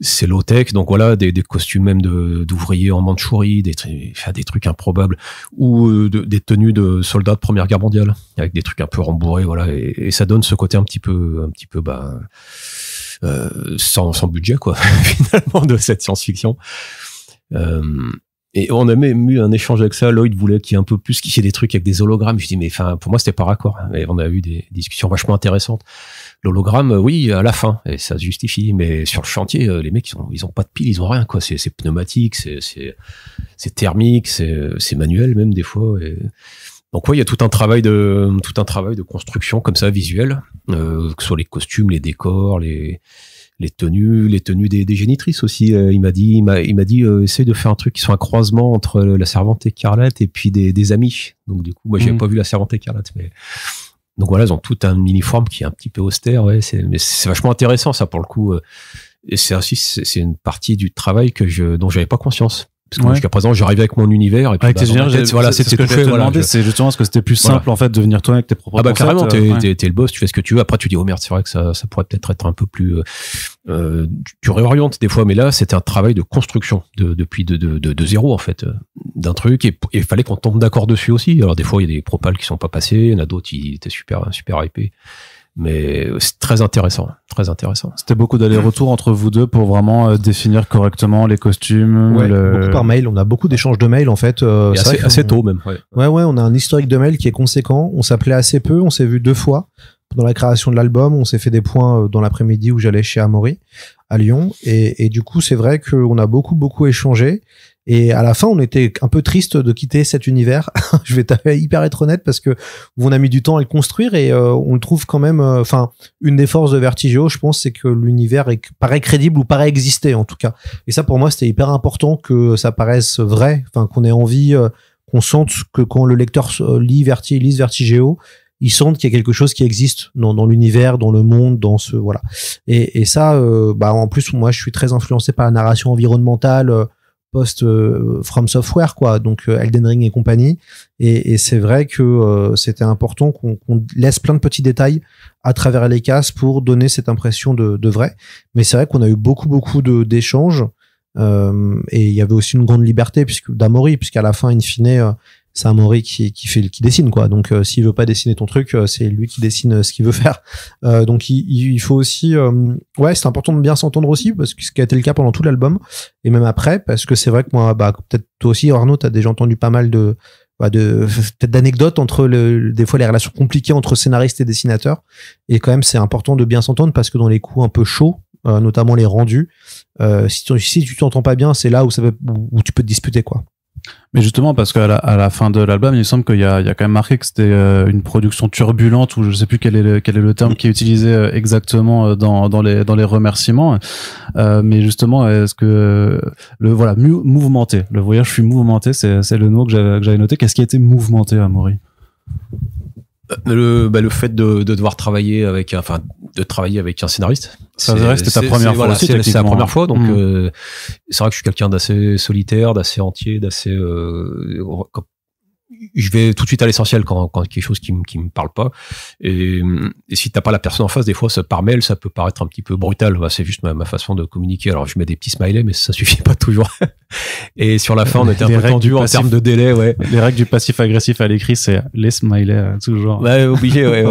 c'est low tech. Donc voilà, des, des costumes même de d'ouvriers en manchourie des des trucs improbables ou euh, des tenues de soldats de Première Guerre mondiale avec des trucs un peu rembourrés, voilà. Et, ça donne ce côté un petit peu, un petit peu bah euh, sans, sans budget quoi (laughs) finalement de cette science-fiction. Euh, et on a même eu un échange avec ça. Lloyd voulait qu'il y ait un peu plus, qu'il y ait des trucs avec des hologrammes. Je dis, mais enfin, pour moi, c'était pas raccord. Et on a eu des discussions vachement intéressantes. L'hologramme, euh, oui, à la fin, et ça se justifie. Mais sur le chantier, euh, les mecs, ils ont, ils ont pas de pile, ils ont rien, quoi. C'est, pneumatique, c'est, c'est, thermique, c'est, c'est manuel, même des fois. donc, ouais, il y a tout un travail de, tout un travail de construction, comme ça, visuel, euh, que ce soit les costumes, les décors, les, les tenues, les tenues des, des génitrices aussi. Euh, il m'a dit, il m'a dit, euh, essaye de faire un truc qui soit un croisement entre euh, la servante écarlate et puis des, des amis. Donc du coup, moi, j'ai mm. pas vu la servante écarlate, mais donc voilà, ils ont tout un uniforme qui est un petit peu austère. Ouais, c'est, mais c'est vachement intéressant ça pour le coup. Et c'est aussi c'est une partie du travail que je dont j'avais pas conscience parce que jusqu'à présent j'arrivais avec mon univers et puis voilà c'était fait, voilà, c'est justement parce que c'était plus simple en fait de venir toi avec tes propres ah bah carrément euh, t'es le boss tu fais ce que tu veux après tu dis oh merde c'est vrai que ça, ça pourrait peut-être être un peu plus euh, euh tu réorientes des fois mais là c'était un travail de construction de, depuis de, de, de, zéro en fait euh, d'un truc et il fallait qu'on tombe d'accord dessus aussi alors des fois il y a des propals qui sont pas passés il y en a d'autres qui étaient super super hypés mais c'est très intéressant, très intéressant. C'était beaucoup d'aller-retour entre vous deux pour vraiment euh, définir correctement les costumes. Beaucoup par mail, on a beaucoup d'échanges de mails en fait. Euh, assez, assez, tôt même. Ouais. ouais. on a un historique de mails qui est conséquent. On s'appelait assez peu, on s'est vu deux fois pendant la création de l'album. On s'est fait des points euh, dans l'après-midi où j'allais chez Amaury à Lyon, et, et du coup c'est vrai qu'on a beaucoup beaucoup échangé. Et à la fin, on était un peu triste de quitter cet univers. (laughs) je vais hyper être honnête parce que on a mis du temps à le construire et euh, on le trouve quand même. Euh, enfin, une des forces de Vertigéo je pense, c'est que l'univers paraît crédible ou paraît exister en tout cas. Et ça, pour moi, c'était hyper important que ça paraisse vrai, enfin qu'on ait envie, euh, qu'on sente que quand le lecteur lit Vertigéo il sente qu'il y a quelque chose qui existe dans, l'univers, dans le monde, dans ce voilà. Et, ça, bah en plus moi je suis très influencé par la narration environnementale post euh, From Software, quoi. Donc euh, Elden Ring et compagnie. Et, c'est vrai que euh, c'était important qu'on laisse plein de petits détails à travers les cases pour donner cette impression de, vrai. Mais c'est vrai qu'on a eu beaucoup, beaucoup d'échanges. et il y avait aussi une grande liberté puisque puisqu'à la fin, in fine, c'est un qui, qui fait qui dessine quoi. Donc euh, s'il veut pas dessiner ton truc, euh, c'est lui qui dessine euh, ce qu'il veut (laughs) faire. donc il, il, faut aussi ouais, c'est important de bien s'entendre aussi parce que ce qui a été le cas pendant tout l'album et même après parce que c'est vrai que moi bah peut-être toi aussi Arnaud, t'as déjà entendu pas mal de bah de (laughs) peut-être d'anecdotes entre le, des fois les relations compliquées entre scénariste et dessinateur et quand même c'est important de bien s'entendre parce que dans les coups un peu chauds notamment les rendus si tu si tu t'entends pas bien c'est là où ça va, où tu peux te disputer quoi mais justement, parce qu'à la, à la fin de l'album, il me semble qu'il y a, y a quand même marqué que c'était euh, une production turbulente, ou je sais plus quel est le, quel est le terme qui est utilisé euh, exactement euh, dans, dans, les, dans les remerciements. mais justement, est-ce que le voilà mouvementé, le voyage fut mouvementé, c'est le mot que j'avais noté. Qu'est-ce qui a été mouvementé à euh, le, bah, le fait de, de, devoir travailler avec enfin de travailler avec un scénariste ça reste ta première fois c'est la première fois donc hein. euh, c'est vrai que je suis quelqu'un d'assez solitaire d'assez entier euh, d'assez je vais tout de suite à l'essentiel quand, quand quelque chose qui me qui me parle pas. Et, et si t'as pas la personne en face, des fois, ça, par mail, ça peut paraître un petit peu brutal. Bah, c'est juste ma, façon de communiquer. Alors, je mets des petits smileys, mais ça suffit pas toujours. (laughs) et sur la fin, on était un peu tendu en termes de délai, ouais. Les règles du passif agressif à l'écrit, c'est les smileys euh, toujours. Bah, obligé, ouais.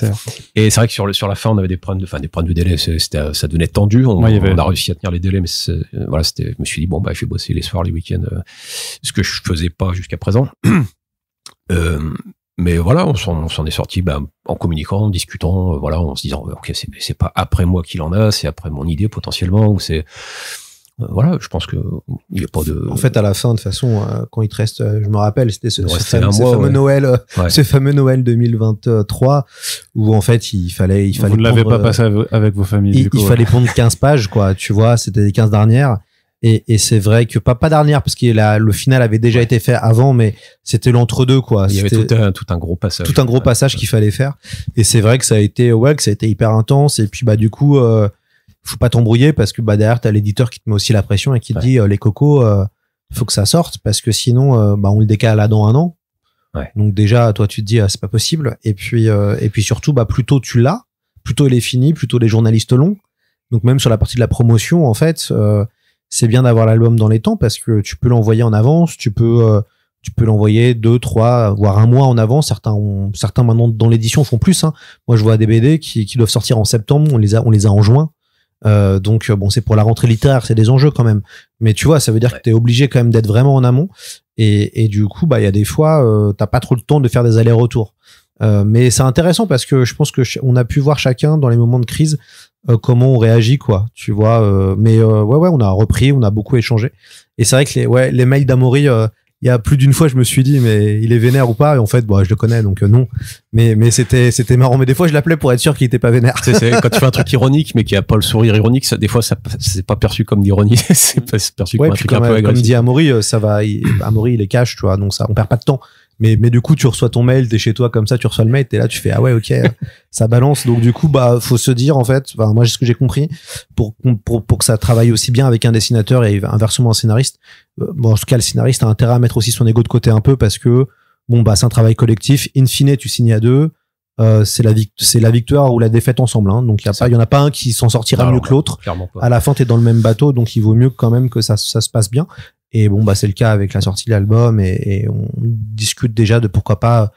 (laughs) Et c'est vrai que sur le sur la fin, on avait des problèmes de, enfin, des problèmes de délai. C'était, euh, ça devenait tendu. On, a réussi à tenir les délais, mais euh, voilà, c'était. Je me suis dit bon, bah, je vais bosser les soirs, les week-ends, ce que je faisais pas jusqu'à présent. (clears throat) Euh, mais voilà, on s'en est sorti ben, en communiquant, en discutant, euh, voilà, en se disant ok, c'est pas après moi qu'il en a, c'est après mon idée potentiellement, ou c'est euh, voilà, je pense que il y a pas de. En fait, à la fin, de façon, quand il te reste, je me rappelle, c'était ce, ce, fameux, Noël, ce fameux Noël 2023, où en fait, il fallait, il fallait. Vous ne l'avez pas passé avec vos familles. Il, fallait pondre 15 pages, quoi. Tu vois, c'était les 15 dernières. Et, et c'est vrai que pas pas dernière parce que la, le final avait déjà été fait avant, mais c'était l'entre-deux quoi. Il y avait tout un, tout un gros passage. Tout un gros passage qu'il fallait faire. Et c'est vrai que ça a été ouais que ça a été hyper intense. Et puis bah du coup, euh, faut pas t'embrouiller parce que bah derrière t'as l'éditeur qui te met aussi la pression et qui te dit euh, les cocos, euh, faut que ça sorte parce que sinon euh, bah on le décale là dans un an. Donc déjà toi tu te dis ah, c'est pas possible. Et puis et puis surtout bah plutôt tu l'as, plutôt il est fini, plutôt les journalistes l'ont. Donc même sur la partie de la promotion en fait. Euh, c'est bien d'avoir l'album dans les temps parce que tu peux l'envoyer en avance, tu peux euh, tu peux l'envoyer deux, trois, voire un mois en avance. Certains ont, certains maintenant dans l'édition font plus. Hein. Moi, je vois des BD qui, doivent sortir en septembre. On les a, on les a en juin. Euh, donc euh, bon, c'est pour la rentrée littéraire, c'est des enjeux quand même. Mais tu vois, ça veut dire que que t'es obligé quand même d'être vraiment en amont. Et, du coup, bah il y a des fois, euh, t'as pas trop le temps de faire des allers-retours. mais c'est intéressant parce que je pense que on a pu voir chacun dans les moments de crise euh, comment on réagit quoi tu vois euh, mais euh, ouais ouais on a repris on a beaucoup échangé et c'est vrai que les ouais les mails d'Amory il y a plus d'une fois je me suis dit mais il est vénère ou pas et en fait bah je le connais donc non mais mais c'était c'était marrant mais des fois je l'appelais pour être sûr qu'il était pas vénère C'est quand tu fais un truc (laughs) ironique mais qui a pas le sourire ironique ça des fois ça c'est pas perçu comme d'ironie (laughs) c'est perçu comme un truc un peu agressif comme dit Amaury ça va il, il est cash tu vois donc ça on perd pas de temps mais, mais du coup, tu reçois ton mail, t'es chez toi comme ça, tu reçois le mail, t'es là, tu fais ah ouais, ok, (laughs) ça balance. Donc du coup, bah faut se dire en fait, enfin, moi c'est ce que j'ai compris pour, pour que ça travaille aussi bien avec un dessinateur et inversement un scénariste. Euh, bon, en tout cas, le scénariste a intérêt à mettre aussi son ego de côté un peu parce que bon bah c'est un travail collectif. In fine, tu signes à deux. Euh, c'est la c'est la victoire ou la défaite ensemble. Hein. Donc il y a pas, il y en a pas un qui s'en sortira ah, mieux que l'autre. À la fin, t'es dans le même bateau, donc il vaut mieux quand même que ça, ça se passe bien. Et bon, bah, c'est le cas avec la sortie de l'album et, on discute déjà de pourquoi pas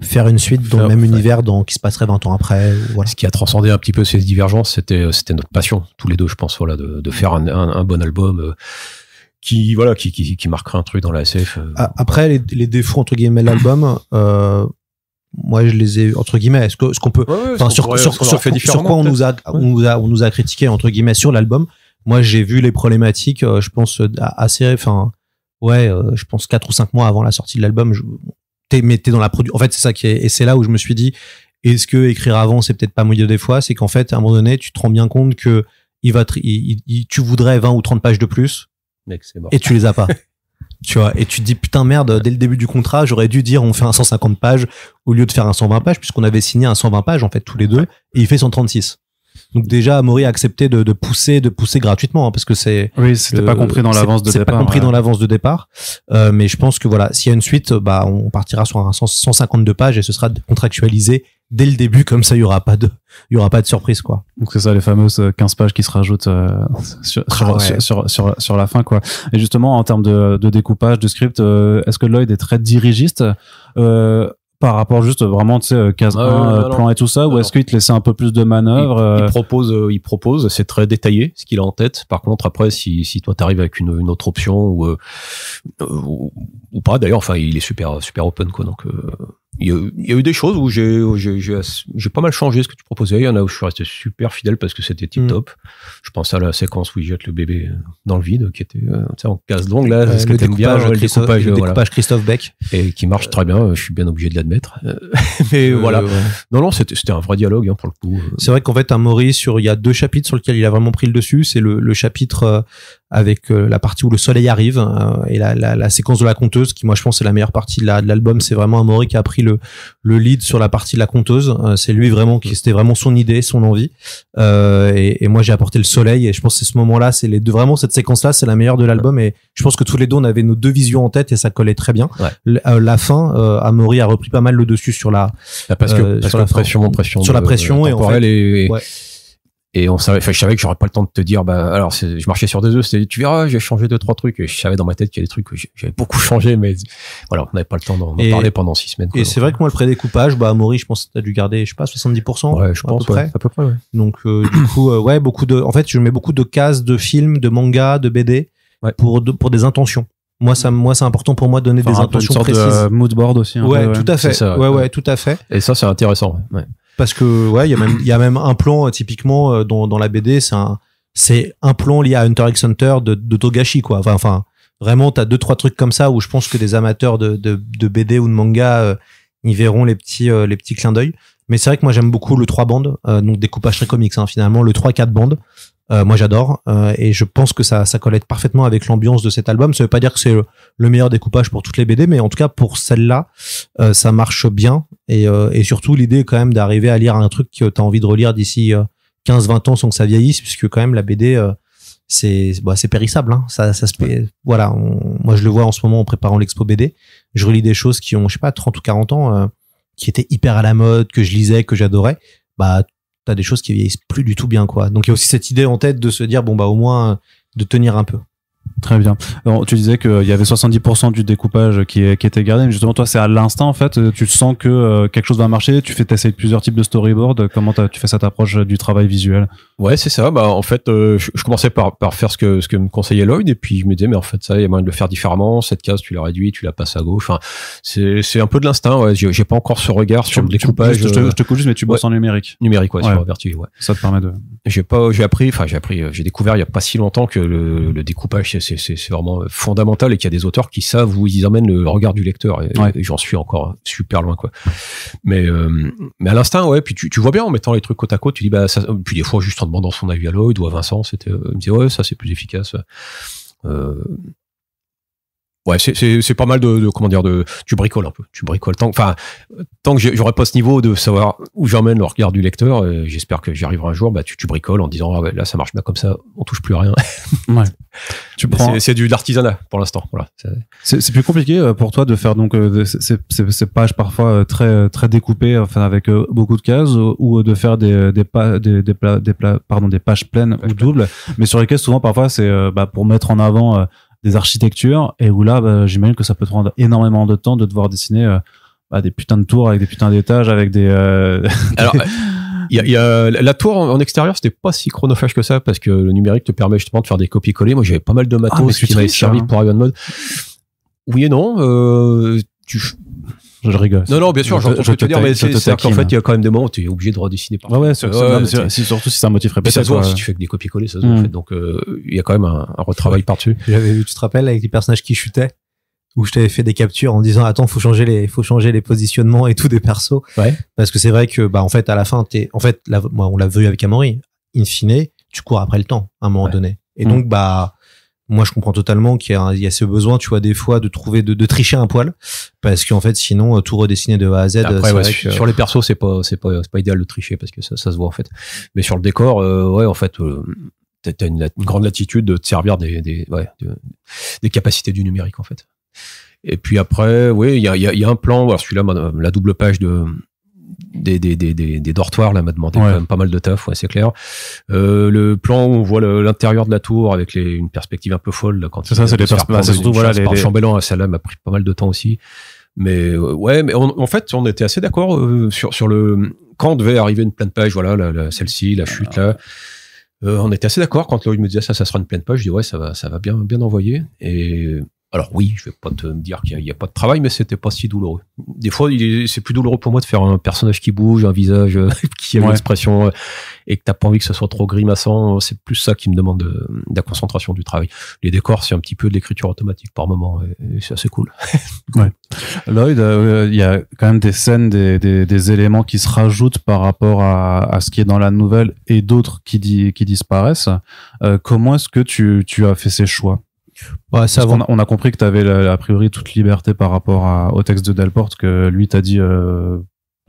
faire une suite dans le même univers dans, qui se passerait 20 ans après. Voilà. Ce qui a transcendé un petit peu ces divergences, c'était, euh, c'était notre passion, tous les deux, je pense, voilà, de, faire un, bon album. Euh, qui voilà qui, qui, marquerait un truc dans la SF euh. après les, défauts entre guillemets de l'album moi je les ai entre guillemets ce que ce qu'on peut sur, quoi on nous a on nous on nous a critiqué entre guillemets sur l'album moi j'ai vu les problématiques, euh, je pense euh, assez, enfin ouais, euh, je pense quatre ou cinq mois avant la sortie de l'album. T'es mais t'es dans la production. En fait, c'est ça qui est, et c'est là où je me suis dit, est-ce que écrire avant c'est peut-être pas mieux des fois, c'est qu'en fait à un moment donné tu te rends bien compte que il va tu voudrais 20 ou 30 pages de plus Mec, et tu les as pas. (laughs) tu vois, et tu te dis putain merde, dès le début du contrat, j'aurais dû dire on fait un 150 pages au lieu de faire un 120 pages puisqu'on avait signé un 120 pages en fait tous les deux et il fait 136. Donc déjà, Amaury a accepté de, pousser, de pousser gratuitement, hein, parce que c'est. Oui, c'était pas compris hein. dans l'avance de, départ. compris dans l'avance de départ. mais je pense que voilà, s'il y a une suite, bah, on partira sur un 152 pages et ce sera contractualisé dès le début, comme ça, il y aura pas de, il y aura pas de surprise, quoi. Donc c'est ça, les fameuses 15 euh, pages qui se rajoutent euh, (laughs) ah sur, la fin, quoi. Et justement, en termes de, découpage, de script, euh, est-ce que Lloyd est très dirigiste par rapport juste vraiment tu sais 15 euh, euh, et tout ça ou est-ce qu'il te laissait un peu plus de manœuvre il, euh propose il propose c'est très détaillé ce qu'il a en tête par contre après si si toi t'arrives avec une, autre option ou, ou, pas d'ailleurs enfin il est super super open quoi donc il y, a, eu des choses où j'ai pas mal changé ce que tu proposais. Il y en a où je suis resté super fidèle parce que c'était mm. tip top. Je pense à la séquence où il jette le bébé dans le vide, qui était euh, en casse longue là, ce que t'aimes bien, le découpage, le découpage euh, Christophe Beck et qui marche très bien. Je suis bien obligé de l'admettre, euh, (laughs) mais voilà. Non non, c'était un vrai dialogue hein, pour le coup. C'est vrai qu'en fait un Maurice sur il y a deux chapitres sur lesquels il a vraiment pris le dessus. C'est le, chapitre avec euh, la partie où le soleil arrive euh, et la, la, la, séquence de la conteuse qui moi je pense c'est la meilleure partie de l'album c'est vraiment Amaury qui a pris le, le lead sur la partie de la conteuse euh, c'est lui vraiment qui c'était vraiment son idée son envie et, et, moi j'ai apporté le soleil et je pense c'est ce moment là c'est les deux vraiment cette séquence là c'est la meilleure de l'album et je pense que tous les deux on avait nos deux visions en tête et ça collait très bien la, fin Amaury a repris pas mal le dessus sur la ah, parce que, sur, pression, la pression sur la pression et en fait, et on savait, je savais que j'aurais pas le temps de te dire, bah, alors, je marchais sur des œufs, c'était, tu verras, j'ai changé deux, trois trucs. Et je savais dans ma tête qu'il y a des trucs que j'avais beaucoup (laughs) changé, mais voilà, on n'avait pas le temps d'en parler pendant six semaines. et c'est vrai que moi, le prédécoupage, bah, Maury, je pense que as dû garder, je sais pas, 70%. Ouais, je pense, à peu près, Donc, euh, du (clears throat) coup, euh, ouais, beaucoup de, en fait, je mets beaucoup de cases de films, de mangas, de BD pour, pour des intentions. Moi, ça, moi, c'est important pour moi de donner des intentions précises. De, mood board aussi. Ouais, tout à fait. Ça, ouais, ouais, tout à fait. Et ça, c'est intéressant. Parce que, ouais, il y, a même, (clears throat) un plan, euh, typiquement, euh, dans, la BD, c'est un, c'est un plan lié à Hunter x Hunter de, Togashi, quoi. Enfin, enfin vraiment, t'as deux, trois trucs comme ça où je pense que des amateurs de, BD ou de manga, euh, y verront les petits, les petits clins d'œil. Mais c'est vrai que moi, j'aime beaucoup le 3 bandes, donc découpage très comics, hein, finalement, le 3-4 bandes. Euh, moi, j'adore euh, et je pense que ça, ça collait parfaitement avec l'ambiance de cet album. Ça veut pas dire que c'est le, meilleur découpage pour toutes les BD, mais en tout cas pour celle-là, euh, ça marche bien et, et surtout l'idée quand même d'arriver à lire un truc que as envie de relire d'ici 15-20 ans sans que ça vieillisse, puisque quand même la BD c'est bah, c'est périssable hein. ça ça se voilà moi je le vois en ce moment en préparant l'expo BD je relis des choses qui ont je sais pas 30 ou 40 ans qui étaient hyper à la mode que je lisais que j'adorais bah t'as des choses qui vieillissent plus du tout bien, quoi. Donc il y a aussi cette idée en tête de se dire, bon, bah, au moins, euh, de tenir un peu. Très bien. Alors, tu disais qu'il y avait 70% du découpage qui, qui était gardé, mais justement, toi, c'est à l'instant, en fait. Tu sens que euh, quelque chose va marcher, tu fais, de plusieurs types de storyboard. Comment tu fais cette approche du travail visuel Ouais, c'est ça. Bah, en fait, euh, je, commençais par, par faire ce que, ce que me conseillait Lloyd, et puis je me disais, mais en fait, ça, il y a moyen de le faire différemment. Cette case, tu la réduis, tu la passes à gauche. Enfin, c'est un peu de l'instinct. Ouais. J'ai pas encore ce regard sur le découpage. je, te, euh, je coupe juste, mais tu bosses en numérique. Numérique, ouais, sur vertu. ouais. Ça te permet de. J'ai pas, j'ai appris, enfin, j'ai appris, euh, j'ai découvert il y a pas si longtemps que le, le découpage, c'est vraiment fondamental et qu'il y a des auteurs qui savent où ils emmènent le regard du lecteur. Et, j'en suis encore super loin, quoi. Mais, mais à l'instinct, ouais. Puis tu, vois bien en mettant les trucs côte à côte, tu dis, bah, ça, puis des fois, juste demandant son avis à Lloyd ou à Vincent, c'était, euh, il me disait ouais ça c'est plus efficace. Euh, ouais, c'est pas mal de, comment dire de tu bricoles un peu, tu bricoles tant enfin tant que j'aurai pas ce niveau de savoir où j'emmène le regard du lecteur, euh, j'espère que j'y arriverai un jour. Bah tu, tu bricoles en disant ah là ça marche bien comme ça, on touche plus rien. ouais. (laughs) Tu prends. C'est du l'artisanat pour l'instant. Voilà. C'est plus compliqué euh, pour toi de faire donc euh, ces, pages parfois très très découpées, enfin avec beaucoup de cases, ou de faire des des des, pardon des pages pleines ou doubles, mais sur lesquelles souvent parfois c'est bah, pour mettre en avant des architectures et où là, bah, j'imagine que ça peut prendre énormément de temps de devoir dessiner euh, bah, des putains de tours avec des putains d'étages, avec des. Euh, (laughs) Alors. il y a, la tour en, extérieur, c'était pas si chronophage que ça parce que le numérique te permet justement de faire des copies coller Moi, j'avais pas mal de matos ah, qui m'avaient servi hein. pour Iron Mode. Oui et non. Euh, tu, je rigole. Non, non, bien sûr, je, ce que tu veux dire, mais c'est qu'en fait, il y a quand même des moments où tu es obligé de redessiner par Ouais, surtout si c'est un motif répété. Ça se voit, si tu fais que des copier-coller, ça se voit, mm. Donc, euh, il y a quand même un, retravail par-dessus. tu te rappelles, avec les personnages qui chutaient où je t'avais fait des captures en disant attends faut changer les faut changer les positionnements et tout des persos ouais. parce que c'est vrai que bah en fait à la fin t'es en fait la, on l'a vu avec Amory in fine tu cours après le temps à un moment donné et mm. donc bah moi je comprends totalement qu'il y, y, a ce besoin tu vois des fois de trouver de, de tricher un poil parce qu'en fait sinon euh, tout redessiner de A à Z Après, sur, sur, les persos c'est pas c'est pas c'est pas idéal de tricher parce que ça, ça se voit en fait mais sur le décor euh, ouais en fait euh, t'as une, grande latitude de te servir des des, ouais, des capacités du numérique en fait et puis après, oui, il y a, y, a, y a, un plan. Alors celui-là, la double page de, des, des, des, des, dortoirs là m'a demandé quand même pas mal de taf ouais c'est clair euh, le plan où on voit l'intérieur de la tour avec une perspective un peu folle quand c'est ça c'est des bah, surtout voilà les, hein, m'a pris pas mal de temps aussi mais euh, ouais mais en fait on était assez d'accord euh, sur sur le quand devait arriver une pleine page voilà celle-ci la ah, chute là on était assez d'accord quand lui me disait ça, ça sera une pleine page. Je dis ouais, ça va, ça va bien, bien envoyer. Et alors oui, je vais pas te dire qu'il n'y a, pas de travail, mais c'était pas si douloureux. Des fois, c'est plus douloureux pour moi de faire un personnage qui bouge, un visage euh, (laughs) qui a une expression euh, et que t'as pas envie que ce soit trop grimaçant. C'est plus ça qui me demande de, la concentration du travail. Les décors, c'est un petit peu de l'écriture automatique par moment et, c'est assez cool. (laughs) ouais. Lloyd, euh, il y a quand même des scènes, des, éléments qui se rajoutent par rapport à, ce qui est dans la nouvelle et d'autres qui, disparaissent. comment est-ce que tu as fait ces choix on, a, compris que tu avais a priori toute liberté par rapport au texte de Delporte que lui t'a dit euh,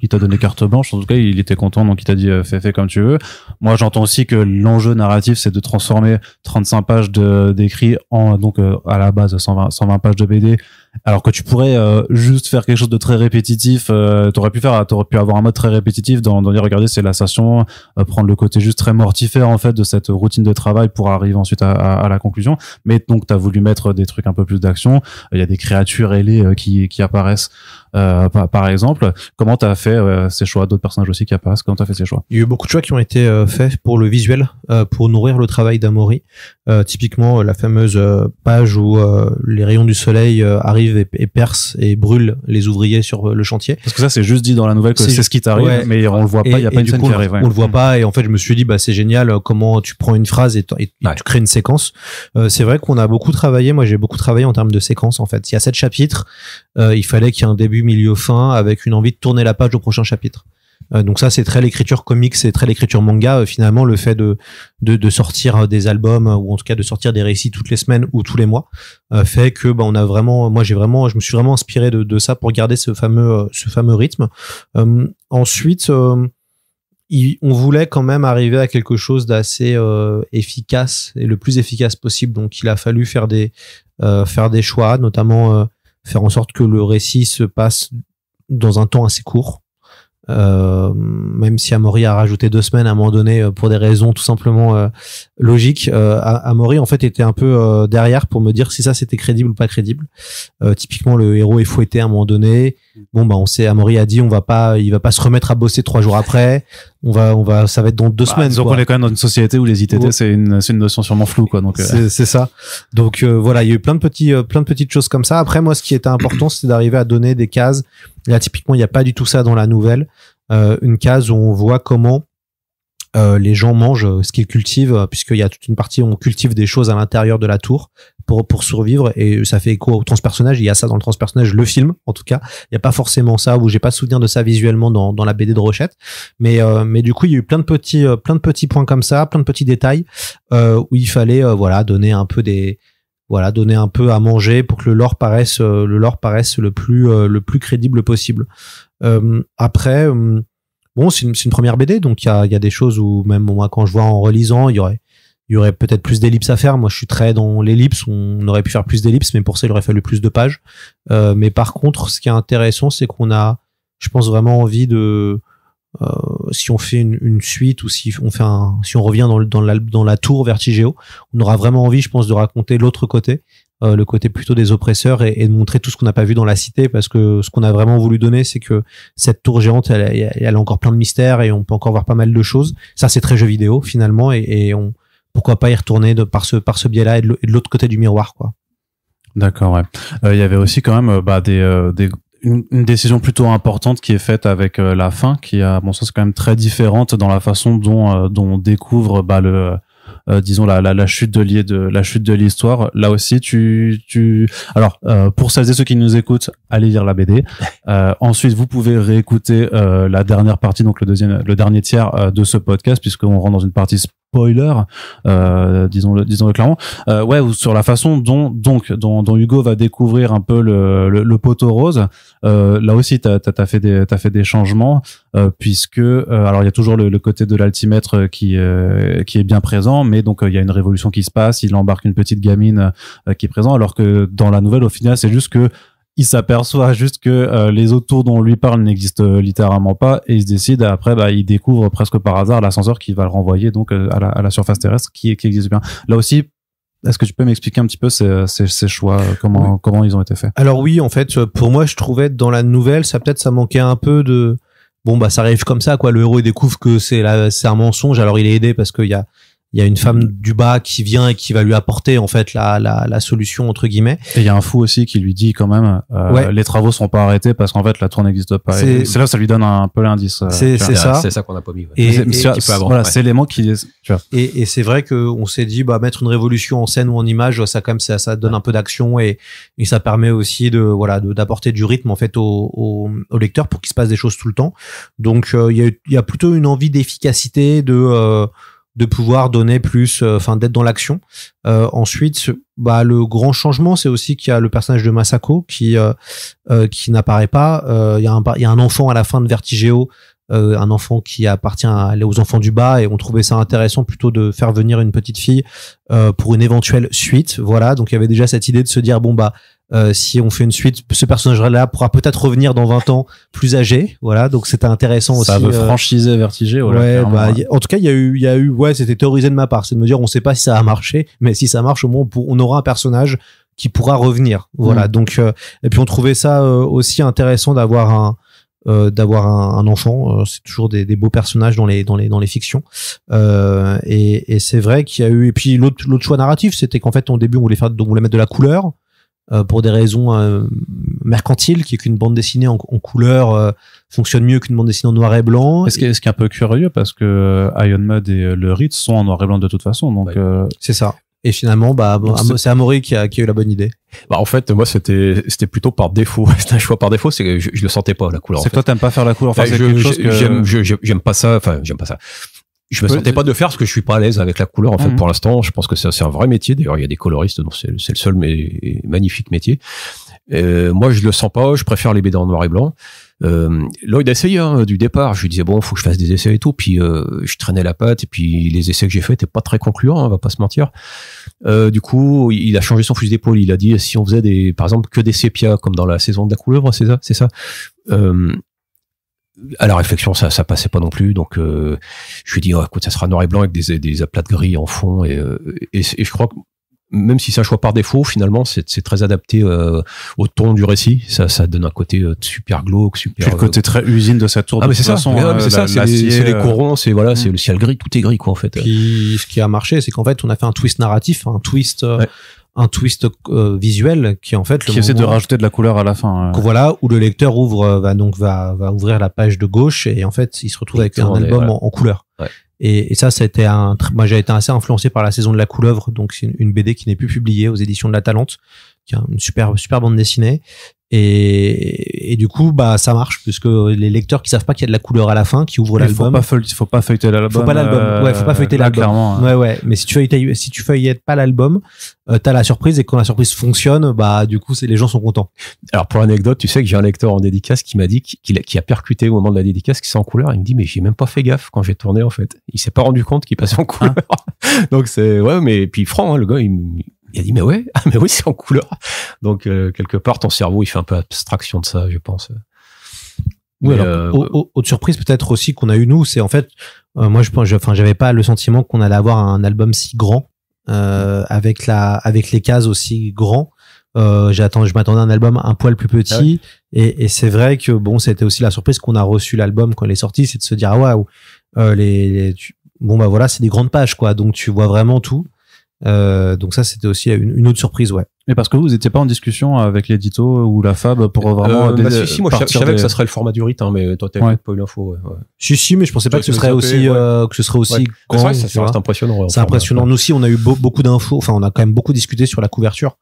il t'a donné carte blanche en tout cas il était content donc il t'a dit euh, fais fais comme tu veux. Moi j'entends aussi que l'enjeu narratif c'est de transformer 35 pages d'écrit en donc euh, à la base 120 pages de BD alors que tu pourrais euh, juste faire quelque chose de très répétitif euh, t'aurais pu faire t'aurais pu avoir un mode très répétitif dans, dans dire regardez c'est la station euh, prendre le côté juste très mortifère en fait de cette routine de travail pour arriver ensuite à, la conclusion mais donc t'as voulu mettre des trucs un peu plus d'action il y a des créatures ailées euh, qui, qui apparaissent par, par, exemple comment t'as fait ces choix d'autres personnages aussi qui apparaissent comment t'as fait ces choix il y a eu beaucoup de choix qui ont été faits pour le visuel pour nourrir le travail d'Amori typiquement la fameuse page où les rayons du soleil arrivent et, perce et brûle les ouvriers sur euh, le chantier. Parce que ça, c'est juste dit dans la nouvelle que c'est ce qui t'arrive, mais on le voit pas, il n'y a pas une coup, On le voit mm. pas, et en fait, je me suis dit, bah, c'est génial, euh, comment tu prends une phrase et, tu crées une séquence. Euh, c'est vrai qu'on a beaucoup travaillé, moi j'ai beaucoup travaillé en termes de séquence, en fait. Il y a sept chapitres, il fallait qu'il y ait un début, milieu, fin, avec une envie de tourner la page au prochain chapitre. Euh, donc ça, c'est très l'écriture comics, c'est très l'écriture manga. Euh, finalement, le fait de, de, sortir euh, des albums ou en tout cas de sortir des récits toutes les semaines ou tous les mois fait que bah, on a vraiment, moi j'ai vraiment, je me suis vraiment inspiré de, ça pour garder ce fameux ce fameux rythme. ensuite. on voulait quand même arriver à quelque chose d'assez efficace et le plus efficace possible. Donc, il a fallu faire des faire des choix, notamment faire en sorte que le récit se passe dans un temps assez court euh, même si Amaury a rajouté deux semaines à un moment donné euh, pour des raisons tout simplement euh, logiques, Amaury en fait était un peu derrière pour me dire si ça c'était crédible ou pas crédible. typiquement le héros est fouetté à un moment donné, Bon bah on sait, Amory a dit on va pas, il va pas se remettre à bosser trois jours après. On va, on va, ça va être dans deux bah, semaines. Donc on est quand même dans une société où les ITT c'est une, c'est une notion sûrement floue quoi. Donc euh. c'est, ça. Donc euh, voilà, il y a eu plein de petits, euh, plein de petites choses comme ça. Après moi, ce qui était important, (clears throat) c'est d'arriver à donner des cases. Là typiquement, il n'y a pas du tout ça dans la nouvelle. une case où on voit comment euh, les gens mangent euh, ce qu'ils cultivent, euh, puisqu'il y a toute une partie où on cultive des choses à l'intérieur de la tour pour, pour survivre. Et ça fait écho au transpersonnage. Il y a ça dans le transpersonnage, le film en tout cas. Il n'y a pas forcément ça, où j'ai pas souvenir de ça visuellement dans, dans la BD de Rochette. Mais, mais du coup, il y a eu plein de petits, plein de petits points comme ça, plein de petits détails euh, où il fallait voilà donner un peu des voilà donner un peu à manger pour que le lore paraisse le lore paraisse le plus le plus crédible possible après hum, bon, c'est une, première BD, donc il y a, des choses où même moi quand je vois en relisant, il y aurait il y aurait peut-être plus d'ellipses à faire. Moi, je suis très dans l'ellipse. On aurait pu faire plus d'ellipses, mais pour ça, il aurait fallu plus de pages. Euh, mais par contre, ce qui est intéressant, c'est qu'on a, je pense vraiment envie de, euh, si on fait une, suite ou si on fait un, si on revient dans, dans, dans la tour Vertigéo, on aura vraiment envie, je pense, de raconter l'autre côté euh, le côté plutôt des oppresseurs et, de montrer tout ce qu'on n'a pas vu dans la cité parce que ce qu'on a vraiment voulu donner c'est que cette tour géante elle, elle, a encore plein de mystères et on peut encore voir pas mal de choses ça c'est très jeu vidéo finalement et, on pourquoi pas y retourner de, par ce par ce biais là et de l'autre côté du miroir quoi d'accord ouais euh, il y avait aussi quand même euh, bah, des, des une, décision plutôt importante qui est faite avec la fin qui a bon sens c'est quand même très différente dans la façon dont dont on découvre bah, le euh, disons la, la, chute de de la chute de l'histoire. Là aussi, tu tu alors euh, pour celles et ceux qui nous écoutent, allez lire la BD. (laughs) Euh, ensuite, vous pouvez réécouter la dernière partie, donc le deuxième le dernier tiers de ce podcast, puisqu'on rentre dans une partie spoiler, euh, disons-le disons -le clairement. Euh, ouais, sur la façon dont donc dont, Hugo va découvrir un peu le, le, poteau rose. Euh, là aussi, t'as as, fait des as fait des changements puisque alors il y a toujours le, côté de l'altimètre qui qui est bien présent, mais donc il y a une révolution qui se passe. Il embarque une petite gamine qui est présente, alors que dans la nouvelle, au final, c'est juste que il s'aperçoit juste que euh, les autres dont on lui parle n'existent euh, littéralement pas et il se décide après bah, il découvre presque par hasard l'ascenseur qui va le renvoyer donc euh, à la, surface terrestre qui, existe bien là aussi est-ce que tu peux m'expliquer un petit peu ces, choix, comment, comment ils ont été faits Alors oui, en fait, pour moi, je trouvais dans la nouvelle, ça peut-être ça manquait un peu de bon bah ça arrive comme ça quoi. Le héros découvre que c'est là c'est un mensonge, alors il est aidé parce qu'il y a il y a une femme du bas qui vient et qui va lui apporter en fait la, la, la solution entre guillemets. Et il y a un fou aussi qui lui dit quand même euh, les travaux sont pas arrêtés parce qu'en fait la tour n'existe pas. C'est là ça lui donne un peu l'indice. Euh, c'est ça. C'est ça qu'on a pas mis. Et, c'est l'élément qui. Et, c'est vrai qu'on s'est dit bah mettre une révolution en scène ou en image ça quand même ça, ça donne un peu d'action et, et ça permet aussi de voilà d'apporter du rythme en fait au, au, lecteur pour qu'il se passe des choses tout le temps. Donc euh, il y, a, y a plutôt une envie d'efficacité de euh, de pouvoir donner plus, euh, enfin d'être dans l'action. Euh, ensuite, bah le grand changement, c'est aussi qu'il y a le personnage de Masako qui euh, qui n'apparaît pas. Il y, a un, y a un enfant à la fin de Vertigeo, un enfant qui appartient à, aux enfants du bas, et on trouvait ça intéressant plutôt de faire venir une petite fille pour une éventuelle suite. Voilà, donc il y avait déjà cette idée de se dire bon bah euh, si on fait une suite, ce personnage-là pourra peut-être revenir dans 20 ans plus âgé. Voilà, donc c'était intéressant aussi. Ça veut euh, franchiser Vertigé. ouais, bah, en tout cas, il y a eu, il y a eu, ouais, c'était théorisé de ma part, c'est de me dire, on sait pas si ça a marché, mais si ça marche, au moins, on, aura un personnage qui pourra revenir. Voilà, mm. donc euh, et puis on trouvait ça aussi intéressant d'avoir un, d'avoir un, enfant. c'est toujours des, des, beaux personnages dans les dans les dans les fictions. Euh, et, et c'est vrai qu'il y a eu. Et puis l'autre l'autre choix narratif, c'était qu'en fait au début on voulait faire on voulait mettre de la couleur. Euh, pour des raisons euh, mercantiles, qui est qu'une bande dessinée en, couleur euh, fonctionne mieux qu'une bande dessinée en noir et blanc. Est-ce, ce qui est un peu curieux parce que Ion Mud et le Ritz sont en noir et blanc de toute façon, donc c'est ça. Et finalement, bah, c'est Amory qui a, qui a eu la bonne idée. Bah en fait, moi c'était c'était plutôt par défaut. (laughs) C'est un choix par défaut. C'est que je, le sentais pas la couleur. C'est toi t'aimes pas faire la couleur. Enfin, j'aime pas ça. Enfin, j'aime pas ça je me sentais pas de faire parce que je suis pas à l'aise avec la couleur en fait mhm. pour l'instant je pense que c'est un vrai métier d'ailleurs il y a des coloristes donc c'est le seul mais magnifique métier euh, moi je le sens pas je préfère les BD en noir et blanc euh, Lloyd a essayé hein, du départ je lui disais bon faut que je fasse des essais et tout puis euh, je traînais la patte et puis les essais que j'ai faits étaient pas très concluants hein, on va pas se mentir euh, du coup il a changé son fusil d'épaule il a dit si on faisait des par exemple que des sépia, comme dans la saison de la couleuvre c'est ça c'est ça euh, à la réflexion, ça, ça passait pas non plus. Donc, euh, je lui dis :« dit, oh, écoute, ça sera noir et blanc avec des, des aplats gris en fond. Euh, et, je crois que même si ça par défaut, finalement, c'est très adapté euh, au ton du récit. Ça, ça donne un côté super glauque, super. le côté très usine de sa tour. Ah, mais c'est hein, ça. c'est C'est les, courants c'est voilà, c'est mm. le ciel gris, tout est gris, quoi, en fait. ce qui a marché, c'est qu'en fait, on a fait un twist narratif, un twist un twist euh, visuel qui en fait le qui essaie de rajouter de la couleur à la fin. Voilà où le lecteur ouvre euh, va donc va ouvrir la page de gauche et en fait il se retrouve avec un album en, couleur. Et, ça c'était un moi j'ai été assez influencé par la saison de la couleuvre donc c'est une, BD qui n'est plus publiée aux éditions de la Talente qui est une super super bande dessinée et, du coup, bah, ça marche, puisque les lecteurs qui savent pas qu'il y a de la couleur à la fin, qui ouvrent l'album. Faut pas, faut pas feuilleter l'album. Faut pas euh, l'album. faut pas feuilleter l'album. Clairement. Hein. Ouais, ouais. Mais si tu feuillettes, si tu pas l'album, tu euh, t'as la surprise et quand la surprise fonctionne, bah, du coup, c'est, les gens sont contents. Alors, pour l'anecdote, tu sais que j'ai un lecteur en dédicace qui m'a dit qu'il a, qui a percuté au moment de la dédicace, qui c'est en couleur. Il me dit, mais j'ai même pas fait gaffe quand j'ai tourné, en fait. Il s'est pas rendu compte qu'il passait en ah. couleur. (laughs) Donc, c'est, ouais, mais puis franc, hein, le gars, il, il a dit mais ouais, (laughs) ah, mais oui c'est en couleur. Donc euh, quelque part ton cerveau il fait un peu abstraction de ça, je pense. Euh, autre, surprise peut-être aussi qu'on a eu nous, c'est en fait, euh, moi je pense, enfin j'avais pas le sentiment qu'on allait avoir un album si grand avec la, avec les cases aussi grand. j'attends je m'attendais à un album un poil plus petit ah et, c'est vrai que bon c'était aussi la surprise qu'on a reçu l'album quand il est sorti c'est de se dire ah, waouh les, bon bah voilà c'est des grandes pages quoi donc tu vois vraiment tout euh, donc ça, c'était aussi une, autre surprise, ouais. Mais parce que vous n'étiez pas en discussion avec l'édito ou la Fab pour euh, vraiment. bah, si, si, moi je savais que ça serait le format du rite, hein, mais toi t'avais pas eu l'info. Ouais, Si, si, mais je pensais pas euh, que ce, serait aussi, que ce serait aussi ça, ça impressionnant. C'est impressionnant. Nous aussi, on a eu beaucoup d'infos. Enfin, on a quand même beaucoup discuté sur la couverture,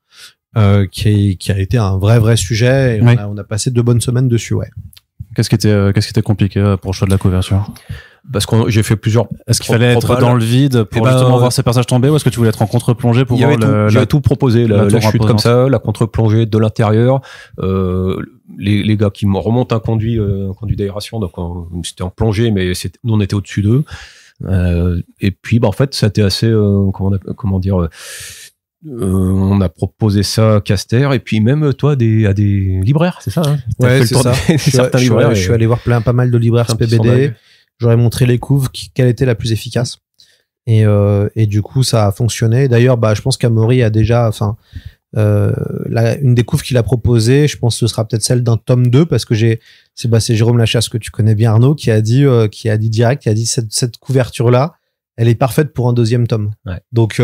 qui, a été un vrai vrai sujet. Et on, a, passé deux bonnes semaines dessus, ouais. Qu'est-ce qui était, qu'est-ce qui était compliqué pour le choix de la couverture parce que j'ai fait plusieurs. Est-ce qu'il fallait être dans le vide pour eh ben, justement euh, voir ces personnages tomber ou est-ce que tu voulais être en contre-plongée pour voir le, tout proposé, la, chute comme ça, la contre-plongée de l'intérieur, euh, les, les, gars qui remontent un conduit, euh, conduit d'aération, donc c'était en plongée, mais nous on était au-dessus d'eux. et puis, bah, en fait, ça a été assez, comment, dire. on a proposé ça à Caster et puis même toi des, à des libraires, c'est ça hein Ouais, c'est ça. (laughs) je, suis, libraires, je suis allé voir plein pas mal de libraires PBD j'aurais montré les couves, quelle était la plus efficace. Et, euh, et du coup, ça a fonctionné. D'ailleurs, bah, je pense qu'Amori a déjà, enfin, euh, une des couves qu'il a proposé je pense que ce sera peut-être celle d'un tome 2 parce que j'ai, c'est bah, Jérôme Lachasse que tu connais bien, Arnaud, qui a dit, euh, qui a dit direct, qui a dit cette, cette couverture là, elle est parfaite pour un deuxième tome. Donc,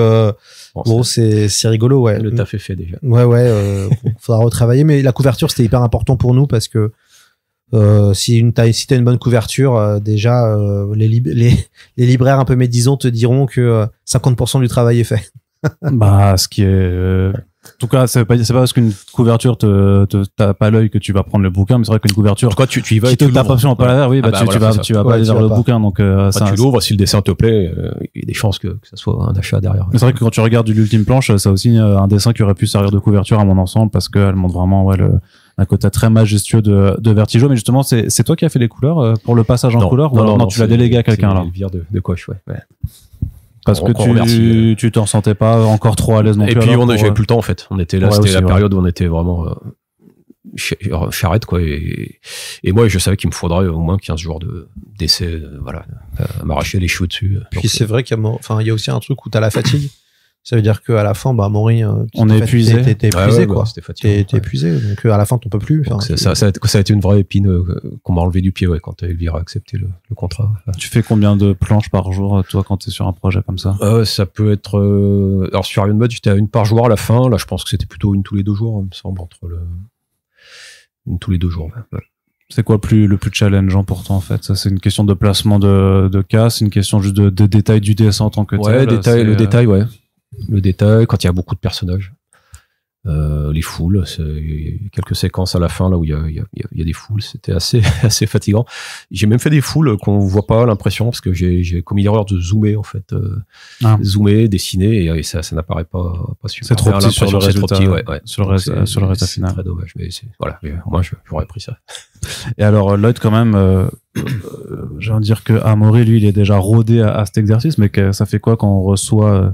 bon, c'est rigolo, ouais. Le taf est fait déjà. Ouais, ouais, euh, (laughs) faudra retravailler, mais la couverture c'était hyper important pour nous parce que euh, si une as, si t'as une bonne couverture, euh, déjà euh, les, (laughs) les, les, libraires un peu médisants te diront que 50% du travail est fait. (laughs) bah, ce qui est, en tout cas, c'est pas, pas parce qu'une couverture te, te tape pas l'œil que tu vas prendre le bouquin, mais c'est vrai qu'une couverture. Quoi, tu, tu y vas et tu te pas la oui, ah bah, bah, tu, vas, tu vas pas aller le bouquin, donc, euh, bah, tu l'ouvres, si le dessin te plaît, il y a des chances que, que ça soit un achat derrière. C'est vrai que quand tu regardes l'ultime planche, ça aussi, un dessin qui aurait pu servir de couverture à mon ensemble parce qu'elle montre vraiment, ouais, le, un côté très majestueux de, de Mais justement, c'est toi qui as fait les couleurs euh, pour le passage en couleur non, non, tu l'as délégué à quelqu'un là de, de Coche, ouais. Parce que tu, euh. tu t'en sentais pas encore trop à l'aise Et puis, on j'avais euh, plus le temps, en fait. On était là, c'était la période où on était vraiment charrette, quoi. Et, moi, je savais qu'il me faudrait au moins 15 jours de, d'essai, voilà, à m'arracher les cheveux dessus. Puis c'est vrai qu'il y a, enfin, il y a aussi un truc où tu as la fatigue ça veut dire qu'à la fin, bah, Maury, euh, on est épuisé. T'es épuisé, bah, quoi. T'es épuisé. Donc, euh, à la fin, t'en peux plus. Ça, a été une vraie épine euh, qu'on m'a enlevé du pied, quand Elvira a accepté le, contrat. Tu fais combien de planches par jour, toi, quand t'es sur un projet comme ça? ça peut être, alors, sur Iron Mode, j'étais à une par jour à la fin. Là, je pense que c'était plutôt une tous les deux jours, hein, il me semble, entre le, une tous les deux jours. C'est quoi plus, le plus challengeant pour toi en fait Ça c'est une question de placement de, cas, c'est une question juste de, de détail du Ds en tant que ouais, tel. Détail, le détail, ouais le détail, quand il y a beaucoup de personnages. Euh, les foules, quelques séquences à la fin là où il y a, des foules, c'était assez (laughs) assez fatigant. J'ai même fait des foules qu'on ne voit pas l'impression parce que j'ai commis l'erreur de zoomer en fait, euh, ah. zoomer, dessiner et, ça, n'apparaît pas pas super. C'est trop petit sur le résultat, final. très dommage, voilà, moi j'aurais pris ça. Et alors euh, Lloyd quand même. j'ai envie de dire que lui, il est déjà rodé à, cet exercice, mais que ça fait quoi quand on reçoit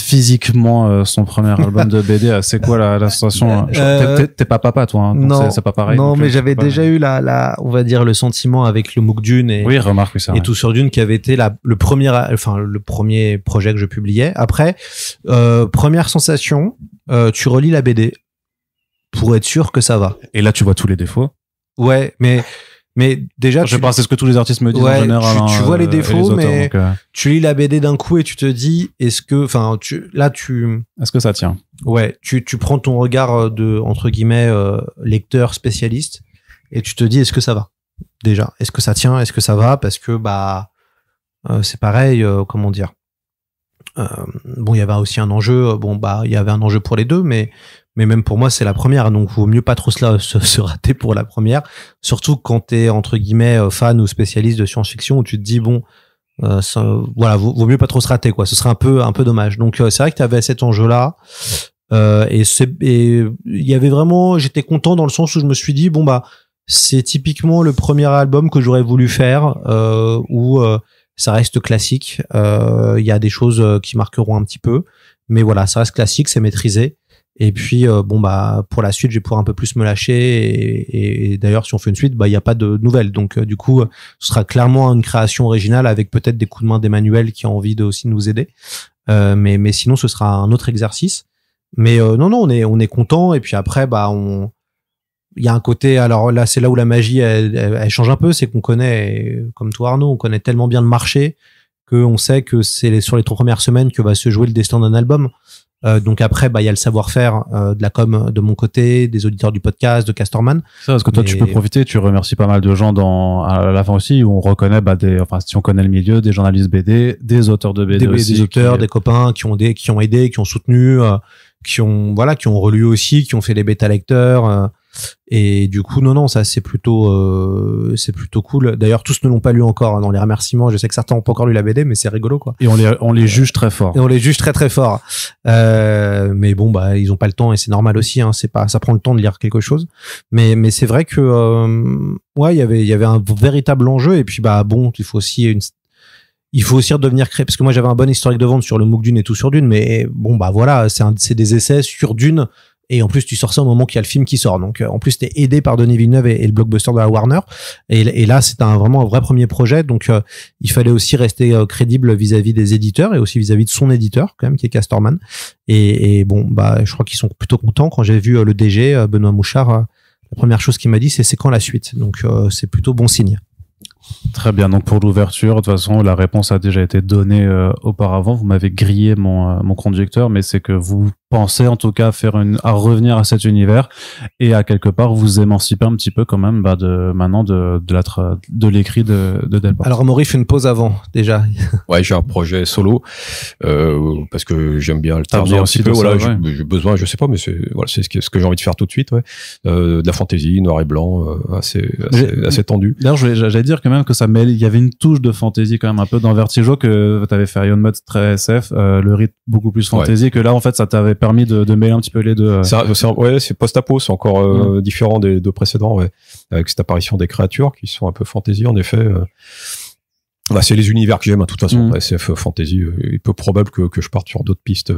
physiquement euh, son premier (laughs) album de BD. Euh, c'est quoi la, sensation hein euh, T'es pas papa, toi. Hein, donc c'est pas pareil. Non, mais j'avais déjà eu la, la, on va dire le sentiment avec le MOOC Dune et tout sur Dune qui avait été le premier, enfin le premier projet que je publiais. Après, première sensation, tu relis la BD pour être sûr que ça va. Et là, tu vois tous les défauts. Ouais, mais mais déjà, je tu... c'est ce que tous les artistes me disent en général. Tu, hein, vois les euh, défauts, mais euh. tu lis la BD d'un coup et tu te dis, est-ce que, enfin, là, tu. Est-ce que ça tient Ouais, tu, tu prends ton regard euh, de entre guillemets lecteur spécialiste et tu te dis, est-ce que ça va déjà Est-ce que ça tient Est-ce que ça va Parce que bah, c'est pareil, comment dire. bon, il y avait aussi un enjeu. Bon, bah, il y avait un enjeu pour les deux, mais mais même pour moi c'est la première donc vaut mieux pas trop cela (laughs) se, rater pour la première surtout quand t'es entre guillemets euh, fan ou spécialiste de science-fiction où tu te dis bon euh, voilà vaut, vaut, mieux pas trop se rater quoi ce serait un peu un peu dommage donc euh, c'est vrai que tu t'avais cet enjeu là et et il y avait vraiment j'étais content dans le sens où je me suis dit bon bah c'est typiquement le premier album que j'aurais voulu faire où ça reste classique il y a des choses qui marqueront un petit peu mais voilà ça reste classique c'est maîtrisé et puis, euh, bon, bah, pour la suite, je vais pouvoir un peu plus me lâcher. Et, d'ailleurs, si on fait une suite, bah, il n'y a pas de nouvelles. Donc, euh, du coup, euh, ce sera clairement une création originale avec peut-être des coups de main d'Emmanuel qui a envie de aussi nous aider. Euh, mais, mais sinon, ce sera un autre exercice. Mais non, non, on est, on est content. Et puis après, bah, on, il y a un côté. Alors là, c'est là où la magie, elle, change un peu. C'est qu'on connaît, comme toi, Arnaud, on connaît tellement bien le marché qu'on sait que c'est sur les trois premières semaines que va se jouer le destin d'un album. Euh, donc après, bah il y a le savoir-faire euh, de la com de mon côté, des auditeurs du podcast, de Castorman. Ça, parce que toi, tu peux profiter. Tu remercies pas mal de gens dans à la fin aussi où on reconnaît, bah, des, enfin, si on connaît le milieu, des journalistes BD, des auteurs de BD, des, aussi, des auteurs, des copains qui ont des, qui ont aidé, qui ont soutenu, euh, qui ont voilà, qui ont relu aussi, qui ont fait les bêta lecteurs. Et du coup, non, non, ça c'est plutôt, euh, c'est plutôt cool. D'ailleurs, tous ne l'ont pas lu encore. Hein, dans les remerciements, je sais que certains n'ont pas encore lu la BD, mais c'est rigolo, quoi. Et on les, on les juge très fort. Et on les juge très très fort. Euh, mais bon, bah, ils ont pas le temps et c'est normal aussi. Hein, c'est pas, ça prend le temps de lire quelque chose. Mais, mais c'est vrai que, euh, ouais, il y avait, il y avait un véritable enjeu. Et puis, bah, bon, il faut aussi une il faut aussi redevenir créé parce que moi j'avais un bon historique de vente sur le MOOC Dune et tout sur Dune mais bon bah voilà c'est des essais sur Dune et en plus, tu sors ça au moment qu'il y a le film qui sort. Donc, euh, en plus, t'es aidé par Denis Villeneuve et, le blockbuster de la Warner. Et, là, c'est un vraiment un vrai premier projet. Donc, euh, il fallait aussi rester euh, crédible vis-à-vis des éditeurs et aussi vis-à-vis de son éditeur, quand même, qui est Castorman. Et, bon, bah, je crois qu'ils sont plutôt contents. Quand j'ai vu le DG, Benoît Mouchard, la première chose qu'il m'a dit, c'est c'est quand la suite. Donc, c'est plutôt bon signe. Très bien. Donc pour l'ouverture, de toute façon, la réponse a déjà été donnée auparavant. Vous m'avez grillé mon, mon conducteur, mais c'est que vous penser en tout cas faire une, à revenir à cet univers et à quelque part vous émanciper un petit peu quand même bah de maintenant de de l'être de l'écrit de, de Alors Maurice, une pause avant déjà. (laughs) ouais, j'ai un projet solo euh, parce que j'aime bien le tarder un peu. voilà, j'ai besoin, je sais pas, mais c'est voilà, c'est ce que, ce que j'ai envie de faire tout de suite. Ouais. Euh, de la fantaisie, noir et blanc, euh, assez assez, assez tendu. D'ailleurs, j'allais dire quand même que ça mêle. Il y avait une touche de fantaisie quand même un peu dans Vertigo que tu avais fait Ion Mode très SF, le rythme beaucoup plus fantaisie que là en fait ça t'avait permis de, mêler un petit peu les deux. Euh. C'est post-apo, c'est encore euh, différent des deux précédents, avec cette apparition des créatures qui sont un peu fantasy en effet. Euh. Bah, c'est les univers que j'aime, hein, de toute façon. Mm. SF, fantasy, il est peu probable que, je parte sur d'autres pistes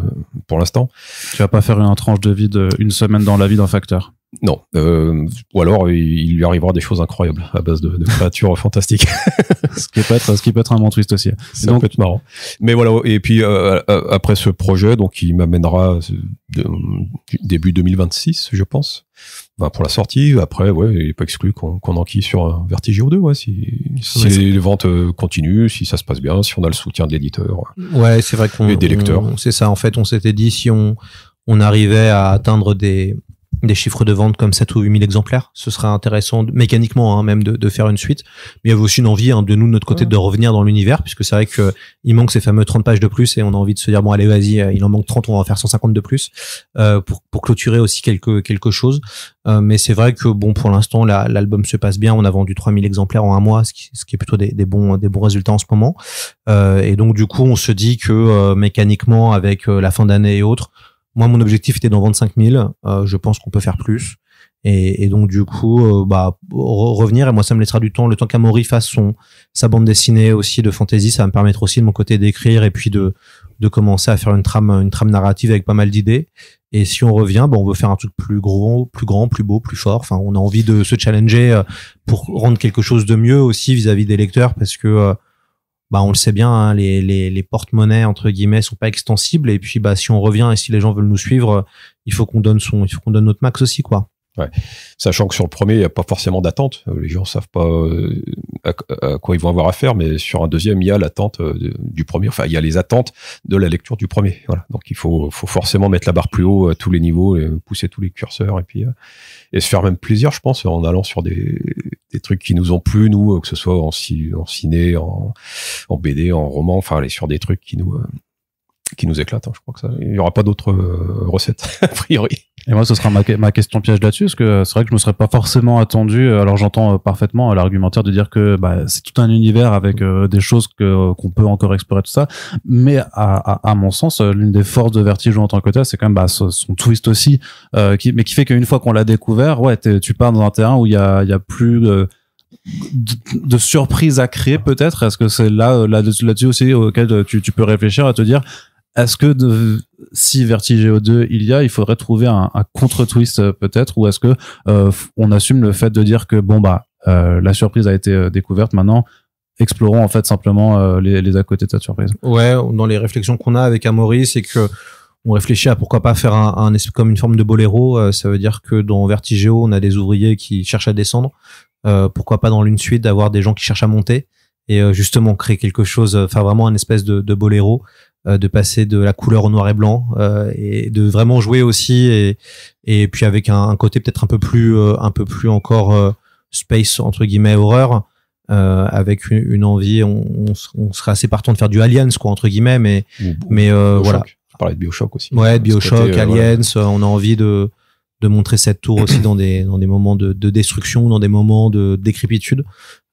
pour l'instant. Tu vas pas faire une tranche de vide, une semaine dans la vie d'un facteur. Non. Euh, ou alors, il lui arrivera des choses incroyables à base de, créatures fantastiques. (laughs) ce, qui peut être, qui peut être un moment triste aussi. C'est donc, peu marrant. Mais voilà, et puis euh, euh, après ce projet, donc il m'amènera début 2026, je pense, pour la sortie. Après, ouais, il n'est pas exclu qu'on enquille sur un Vertigio 2, ouais, si, les ventes continuent, si ça se passe bien, si on a le soutien de l'éditeur. Ouais, c'est vrai qu'on. Et des lecteurs. C'est ça, en fait, on s'était dit si on arrivait à atteindre des, des chiffres de vente comme 7 ou 8 000 exemplaires. Ce serait intéressant, mécaniquement hein, même, de, faire une suite. Mais il y avait aussi une envie hein, de nous, de notre côté, de revenir dans l'univers, puisque c'est vrai que il manque ces fameux 30 pages de plus et on a envie de se dire, bon, allez, vas-y, euh, il en manque 30, on va en faire 150 de plus euh, pour, clôturer aussi quelque, quelque chose. Euh, mais c'est vrai que, bon, pour l'instant, l'album se passe bien. On a vendu 3000 exemplaires en un mois, ce qui, est plutôt des, des, bons, des bons résultats en ce moment. et donc, du coup, on se dit que mécaniquement, avec la fin d'année et autres, moi, mon objectif était d'en vendre 5000, je pense qu'on peut faire plus. Et, donc, du coup, euh, bah, revenir. Et moi, ça me laissera du temps. Le temps qu'Amaury fasse son, sa bande dessinée aussi de fantasy, ça va me permettre aussi de mon côté d'écrire et puis de, de commencer à faire une trame, une trame narrative avec pas mal d'idées. Et si on revient, bah, on veut faire un truc plus gros, plus grand, plus beau, plus fort. Enfin, on a envie de se challenger euh, pour rendre quelque chose de mieux aussi vis-à-vis -vis des lecteurs parce que euh, bah on le sait bien, hein, les, les, les porte-monnaies entre guillemets sont pas extensibles. Et puis bah si on revient et si les gens veulent nous suivre, euh, il faut qu'on donne son, il faut qu'on donne notre max aussi quoi. Sachant que sur le premier, il n'y a pas forcément d'attente. Euh, les gens ne savent pas euh, à, quoi ils vont avoir affaire, mais sur un deuxième, il y a l'attente euh, du premier. Enfin, il y a les attentes de la lecture du premier. Voilà. Donc, il faut, faut forcément mettre la barre plus haut à tous les niveaux, et pousser tous les curseurs, et puis et se faire même plaisir, je pense, en allant sur des, des trucs qui nous ont plu, nous, que ce soit en, ciné, en, BD, en roman, enfin, aller sur des trucs qui nous qui nous éclatent hein. je crois que ça, il n'y aura pas d'autres recettes (laughs) a priori. Et moi, ce sera ma, question piège là-dessus, parce que euh, c'est vrai que je me serais pas forcément attendu. Euh, alors, j'entends euh, parfaitement l'argumentaire de dire que bah, c'est tout un univers avec des choses que qu'on peut encore explorer tout ça. Mais à, mon sens, l'une des forces de Vertigo en tant que tel, c'est quand même bah, son, twist aussi, qui, mais qui fait qu'une fois qu'on l'a découvert, ouais, tu pars dans un terrain où il y a, plus de, de surprises à créer peut-être. Est-ce que c'est là là-dessus aussi auquel tu, tu peux réfléchir à te dire est-ce que de, si Vertigeo 2 il y a, il faudrait trouver un, contre-twist euh, peut-être, ou est-ce que euh, on assume le fait de dire que bon bah euh, la surprise a été découverte, maintenant explorons en fait simplement les, les à côté de cette surprise. Ouais, dans les réflexions qu'on a avec Amaury, c'est que on réfléchit à pourquoi pas faire un, comme une forme de boléro. ça veut dire que dans Vertigeo, on a des ouvriers qui cherchent à descendre. pourquoi pas dans l'une suite d'avoir des gens qui cherchent à monter et justement créer quelque chose, faire vraiment un espèce de, de boléro euh, de passer de la couleur au noir et blanc euh, et de vraiment jouer aussi et et puis avec un, un côté peut-être un peu plus euh, un peu plus encore space entre guillemets horreur euh, avec une, envie, on, on, serait assez partant de faire du Aliens, quoi, entre guillemets, mais, mais voilà. je parlais de Bioshock aussi. Ouais, Bioshock, Aliens, on a envie de, de montrer cette tour aussi dans des, dans des moments de, de destruction, dans des moments de décrépitude.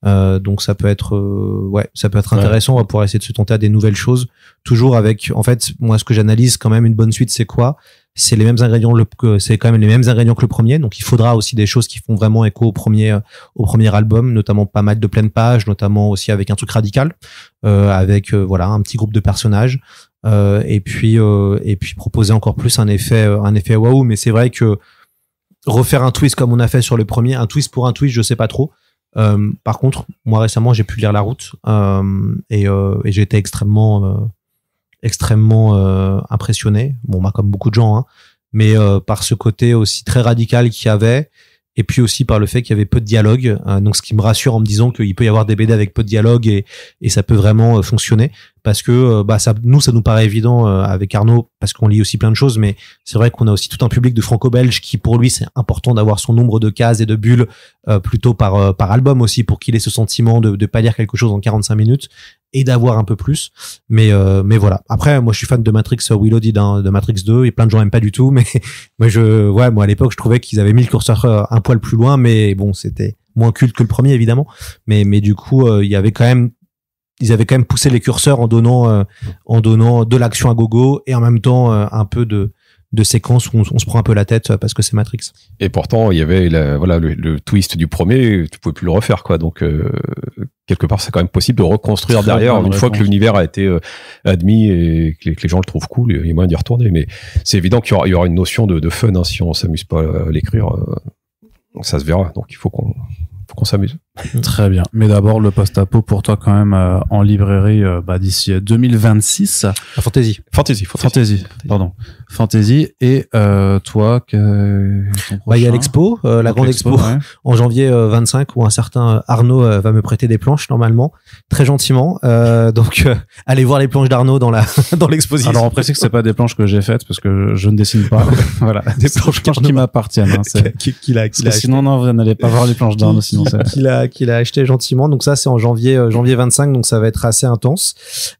Euh, donc ça peut être euh, ouais, ça peut être intéressant. On va pouvoir essayer de se tenter à des nouvelles choses. Toujours avec, en fait, moi ce que j'analyse quand même une bonne suite, c'est quoi C'est les mêmes ingrédients, c'est quand même les mêmes ingrédients que le premier. Donc il faudra aussi des choses qui font vraiment écho au premier euh, au premier album, notamment pas mal de pleines pages, notamment aussi avec un truc radical, euh, avec euh, voilà un petit groupe de personnages. et puis et puis proposer encore plus un effet un effet waouh. Mais c'est vrai que refaire un twist comme on a fait sur le premier, un twist pour un twist, je sais pas trop euh, par contre, moi récemment, j'ai pu lire La Route euh, et, euh, j'ai été extrêmement, euh, extrêmement impressionné. Bon, bah, comme beaucoup de gens, hein, mais par ce côté aussi très radical qu'il y avait, et puis aussi par le fait qu'il y avait peu de dialogue. donc, ce qui me rassure en me disant qu'il peut y avoir des BD avec peu de dialogue et ça peut vraiment fonctionner parce que euh, bah ça nous ça nous paraît évident euh, avec Arnaud parce qu'on lit aussi plein de choses mais c'est vrai qu'on a aussi tout un public de franco belge qui pour lui c'est important d'avoir son nombre de cases et de bulles euh, plutôt par par album aussi pour qu'il ait ce sentiment de de pas lire quelque chose en 45 minutes et d'avoir un peu plus mais mais voilà après moi je suis fan de Matrix dit de Matrix 2 et plein de gens aiment pas du tout (laughs) mais moi je ouais moi à l'époque je trouvais qu'ils avaient mis le curseur un poil plus loin mais bon c'était moins culte que le premier évidemment mais mais du coup il y avait quand même ils avaient quand même poussé les curseurs en donnant, euh, en donnant de l'action à gogo et en même temps euh, un peu de, de séquences où on, se prend un peu la tête euh, parce que c'est Matrix. Et pourtant, il y avait voilà le, twist du premier, tu pouvais plus le refaire quoi. Donc quelque part, c'est quand même possible de reconstruire derrière une fois que l'univers a été admis et que les, gens le trouvent cool, il y a moyen d'y retourner. Mais c'est évident qu'il y, aura une notion de, fun hein, si on s'amuse pas à l'écrire, ça se verra. Donc il faut qu'on s'amuse. Mm. Très bien. Mais d'abord, le post-apo pour toi quand même euh, en librairie euh, bah, d'ici 2026. Euh, la fantasy. Fantasy, fantasy. Pardon. Fantasy. Et toi, que... Bah, il y a l'expo, la grande expo, (laughs) en janvier 25 où un certain Arnaud va me prêter des planches normalement, très gentiment. donc, (laughs) allez voir les planches d'Arnaud dans la (laughs) dans l'exposition. Alors, on précise que c'est pas des planches que j'ai faites parce que je ne dessine pas. Ah voilà, des planches, qui m'appartiennent. Hein, sinon, non, vous n'allez pas voir les planches d'Arnaud, sinon c'est qu'il a acheté gentiment. Donc ça, c'est en janvier, euh, janvier 25, donc ça va être assez intense.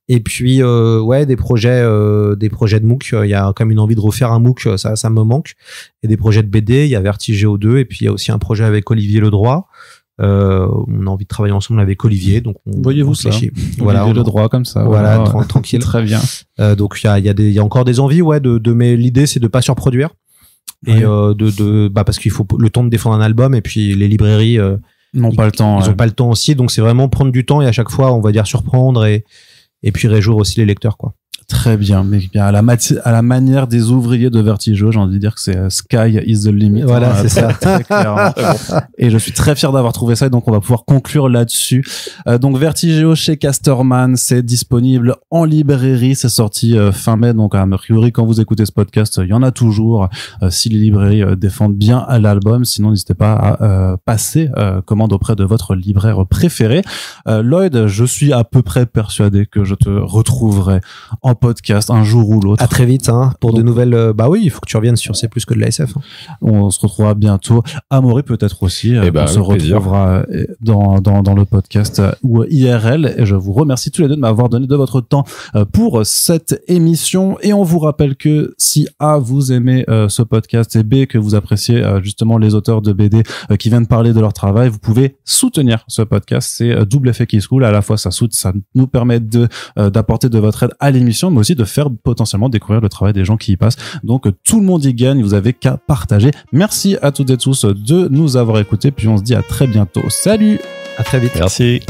Et puis, euh, ouais, des projets, euh, des projets de MOOC. Il y a quand même une envie de refaire un MOOC, ça, ça me manque. Et des projets de BD. Il y a Vertigeo 2, et puis il y a aussi un projet avec Olivier Ledroit. Euh, on a envie de travailler ensemble avec Olivier, donc voyez-vous ça. Olivier voilà, le droit comme ça. Voilà, tranquille. (laughs) Très bien. donc il y a, y a, encore des envies, ouais, de, mais l'idée c'est de pas surproduire et de, de, bah parce qu'il faut le temps de défendre un album et puis les librairies pas le temps. Ils n'ont pas le temps aussi, donc c'est vraiment prendre du temps et à chaque fois, on va dire surprendre et et puis réjouir aussi les lecteurs, quoi. Très bien, mais bien à la, à la manière des ouvriers de Vertigo, j'ai envie de dire que c'est euh, Sky is the limit. Voilà, hein, c'est ça. (laughs) (laughs) et je suis très fier d'avoir trouvé ça, et donc on va pouvoir conclure là-dessus. Euh, donc Vertigo chez Casterman, c'est disponible en librairie, c'est sorti euh, fin mai, donc à Mercury. quand vous écoutez ce podcast, il y en a toujours. si les librairies défendent bien l'album, sinon n'hésitez pas à passer commande auprès de votre libraire préféré. Lloyd, je suis à peu près persuadé que je te retrouverai en podcast un jour ou l'autre. À très vite hein, pour de nouvelles. Euh, bah oui, il faut que tu reviennes sur C'est plus que de l'ASF hein. On se retrouvera bientôt. Amaury peut-être aussi. Et euh, eh ben, on se retrouvera euh, dans, dans, dans, le podcast ou IRL. Et je vous remercie tous les deux de m'avoir donné de votre temps pour cette émission. Et on vous rappelle que si A, vous aimez ce podcast et B, que vous appréciez justement les auteurs de BD qui viennent parler de leur travail, vous pouvez soutenir ce podcast. C'est double effet qui se coule À la fois, ça, soutient, ça nous permet d'apporter de votre aide à l'émission mais aussi de faire potentiellement découvrir le travail des gens qui y passent. Donc tout le monde y gagne, vous avez qu'à partager. Merci à toutes et tous de nous avoir écoutés, puis on se dit à très bientôt. Salut À très vite. Merci.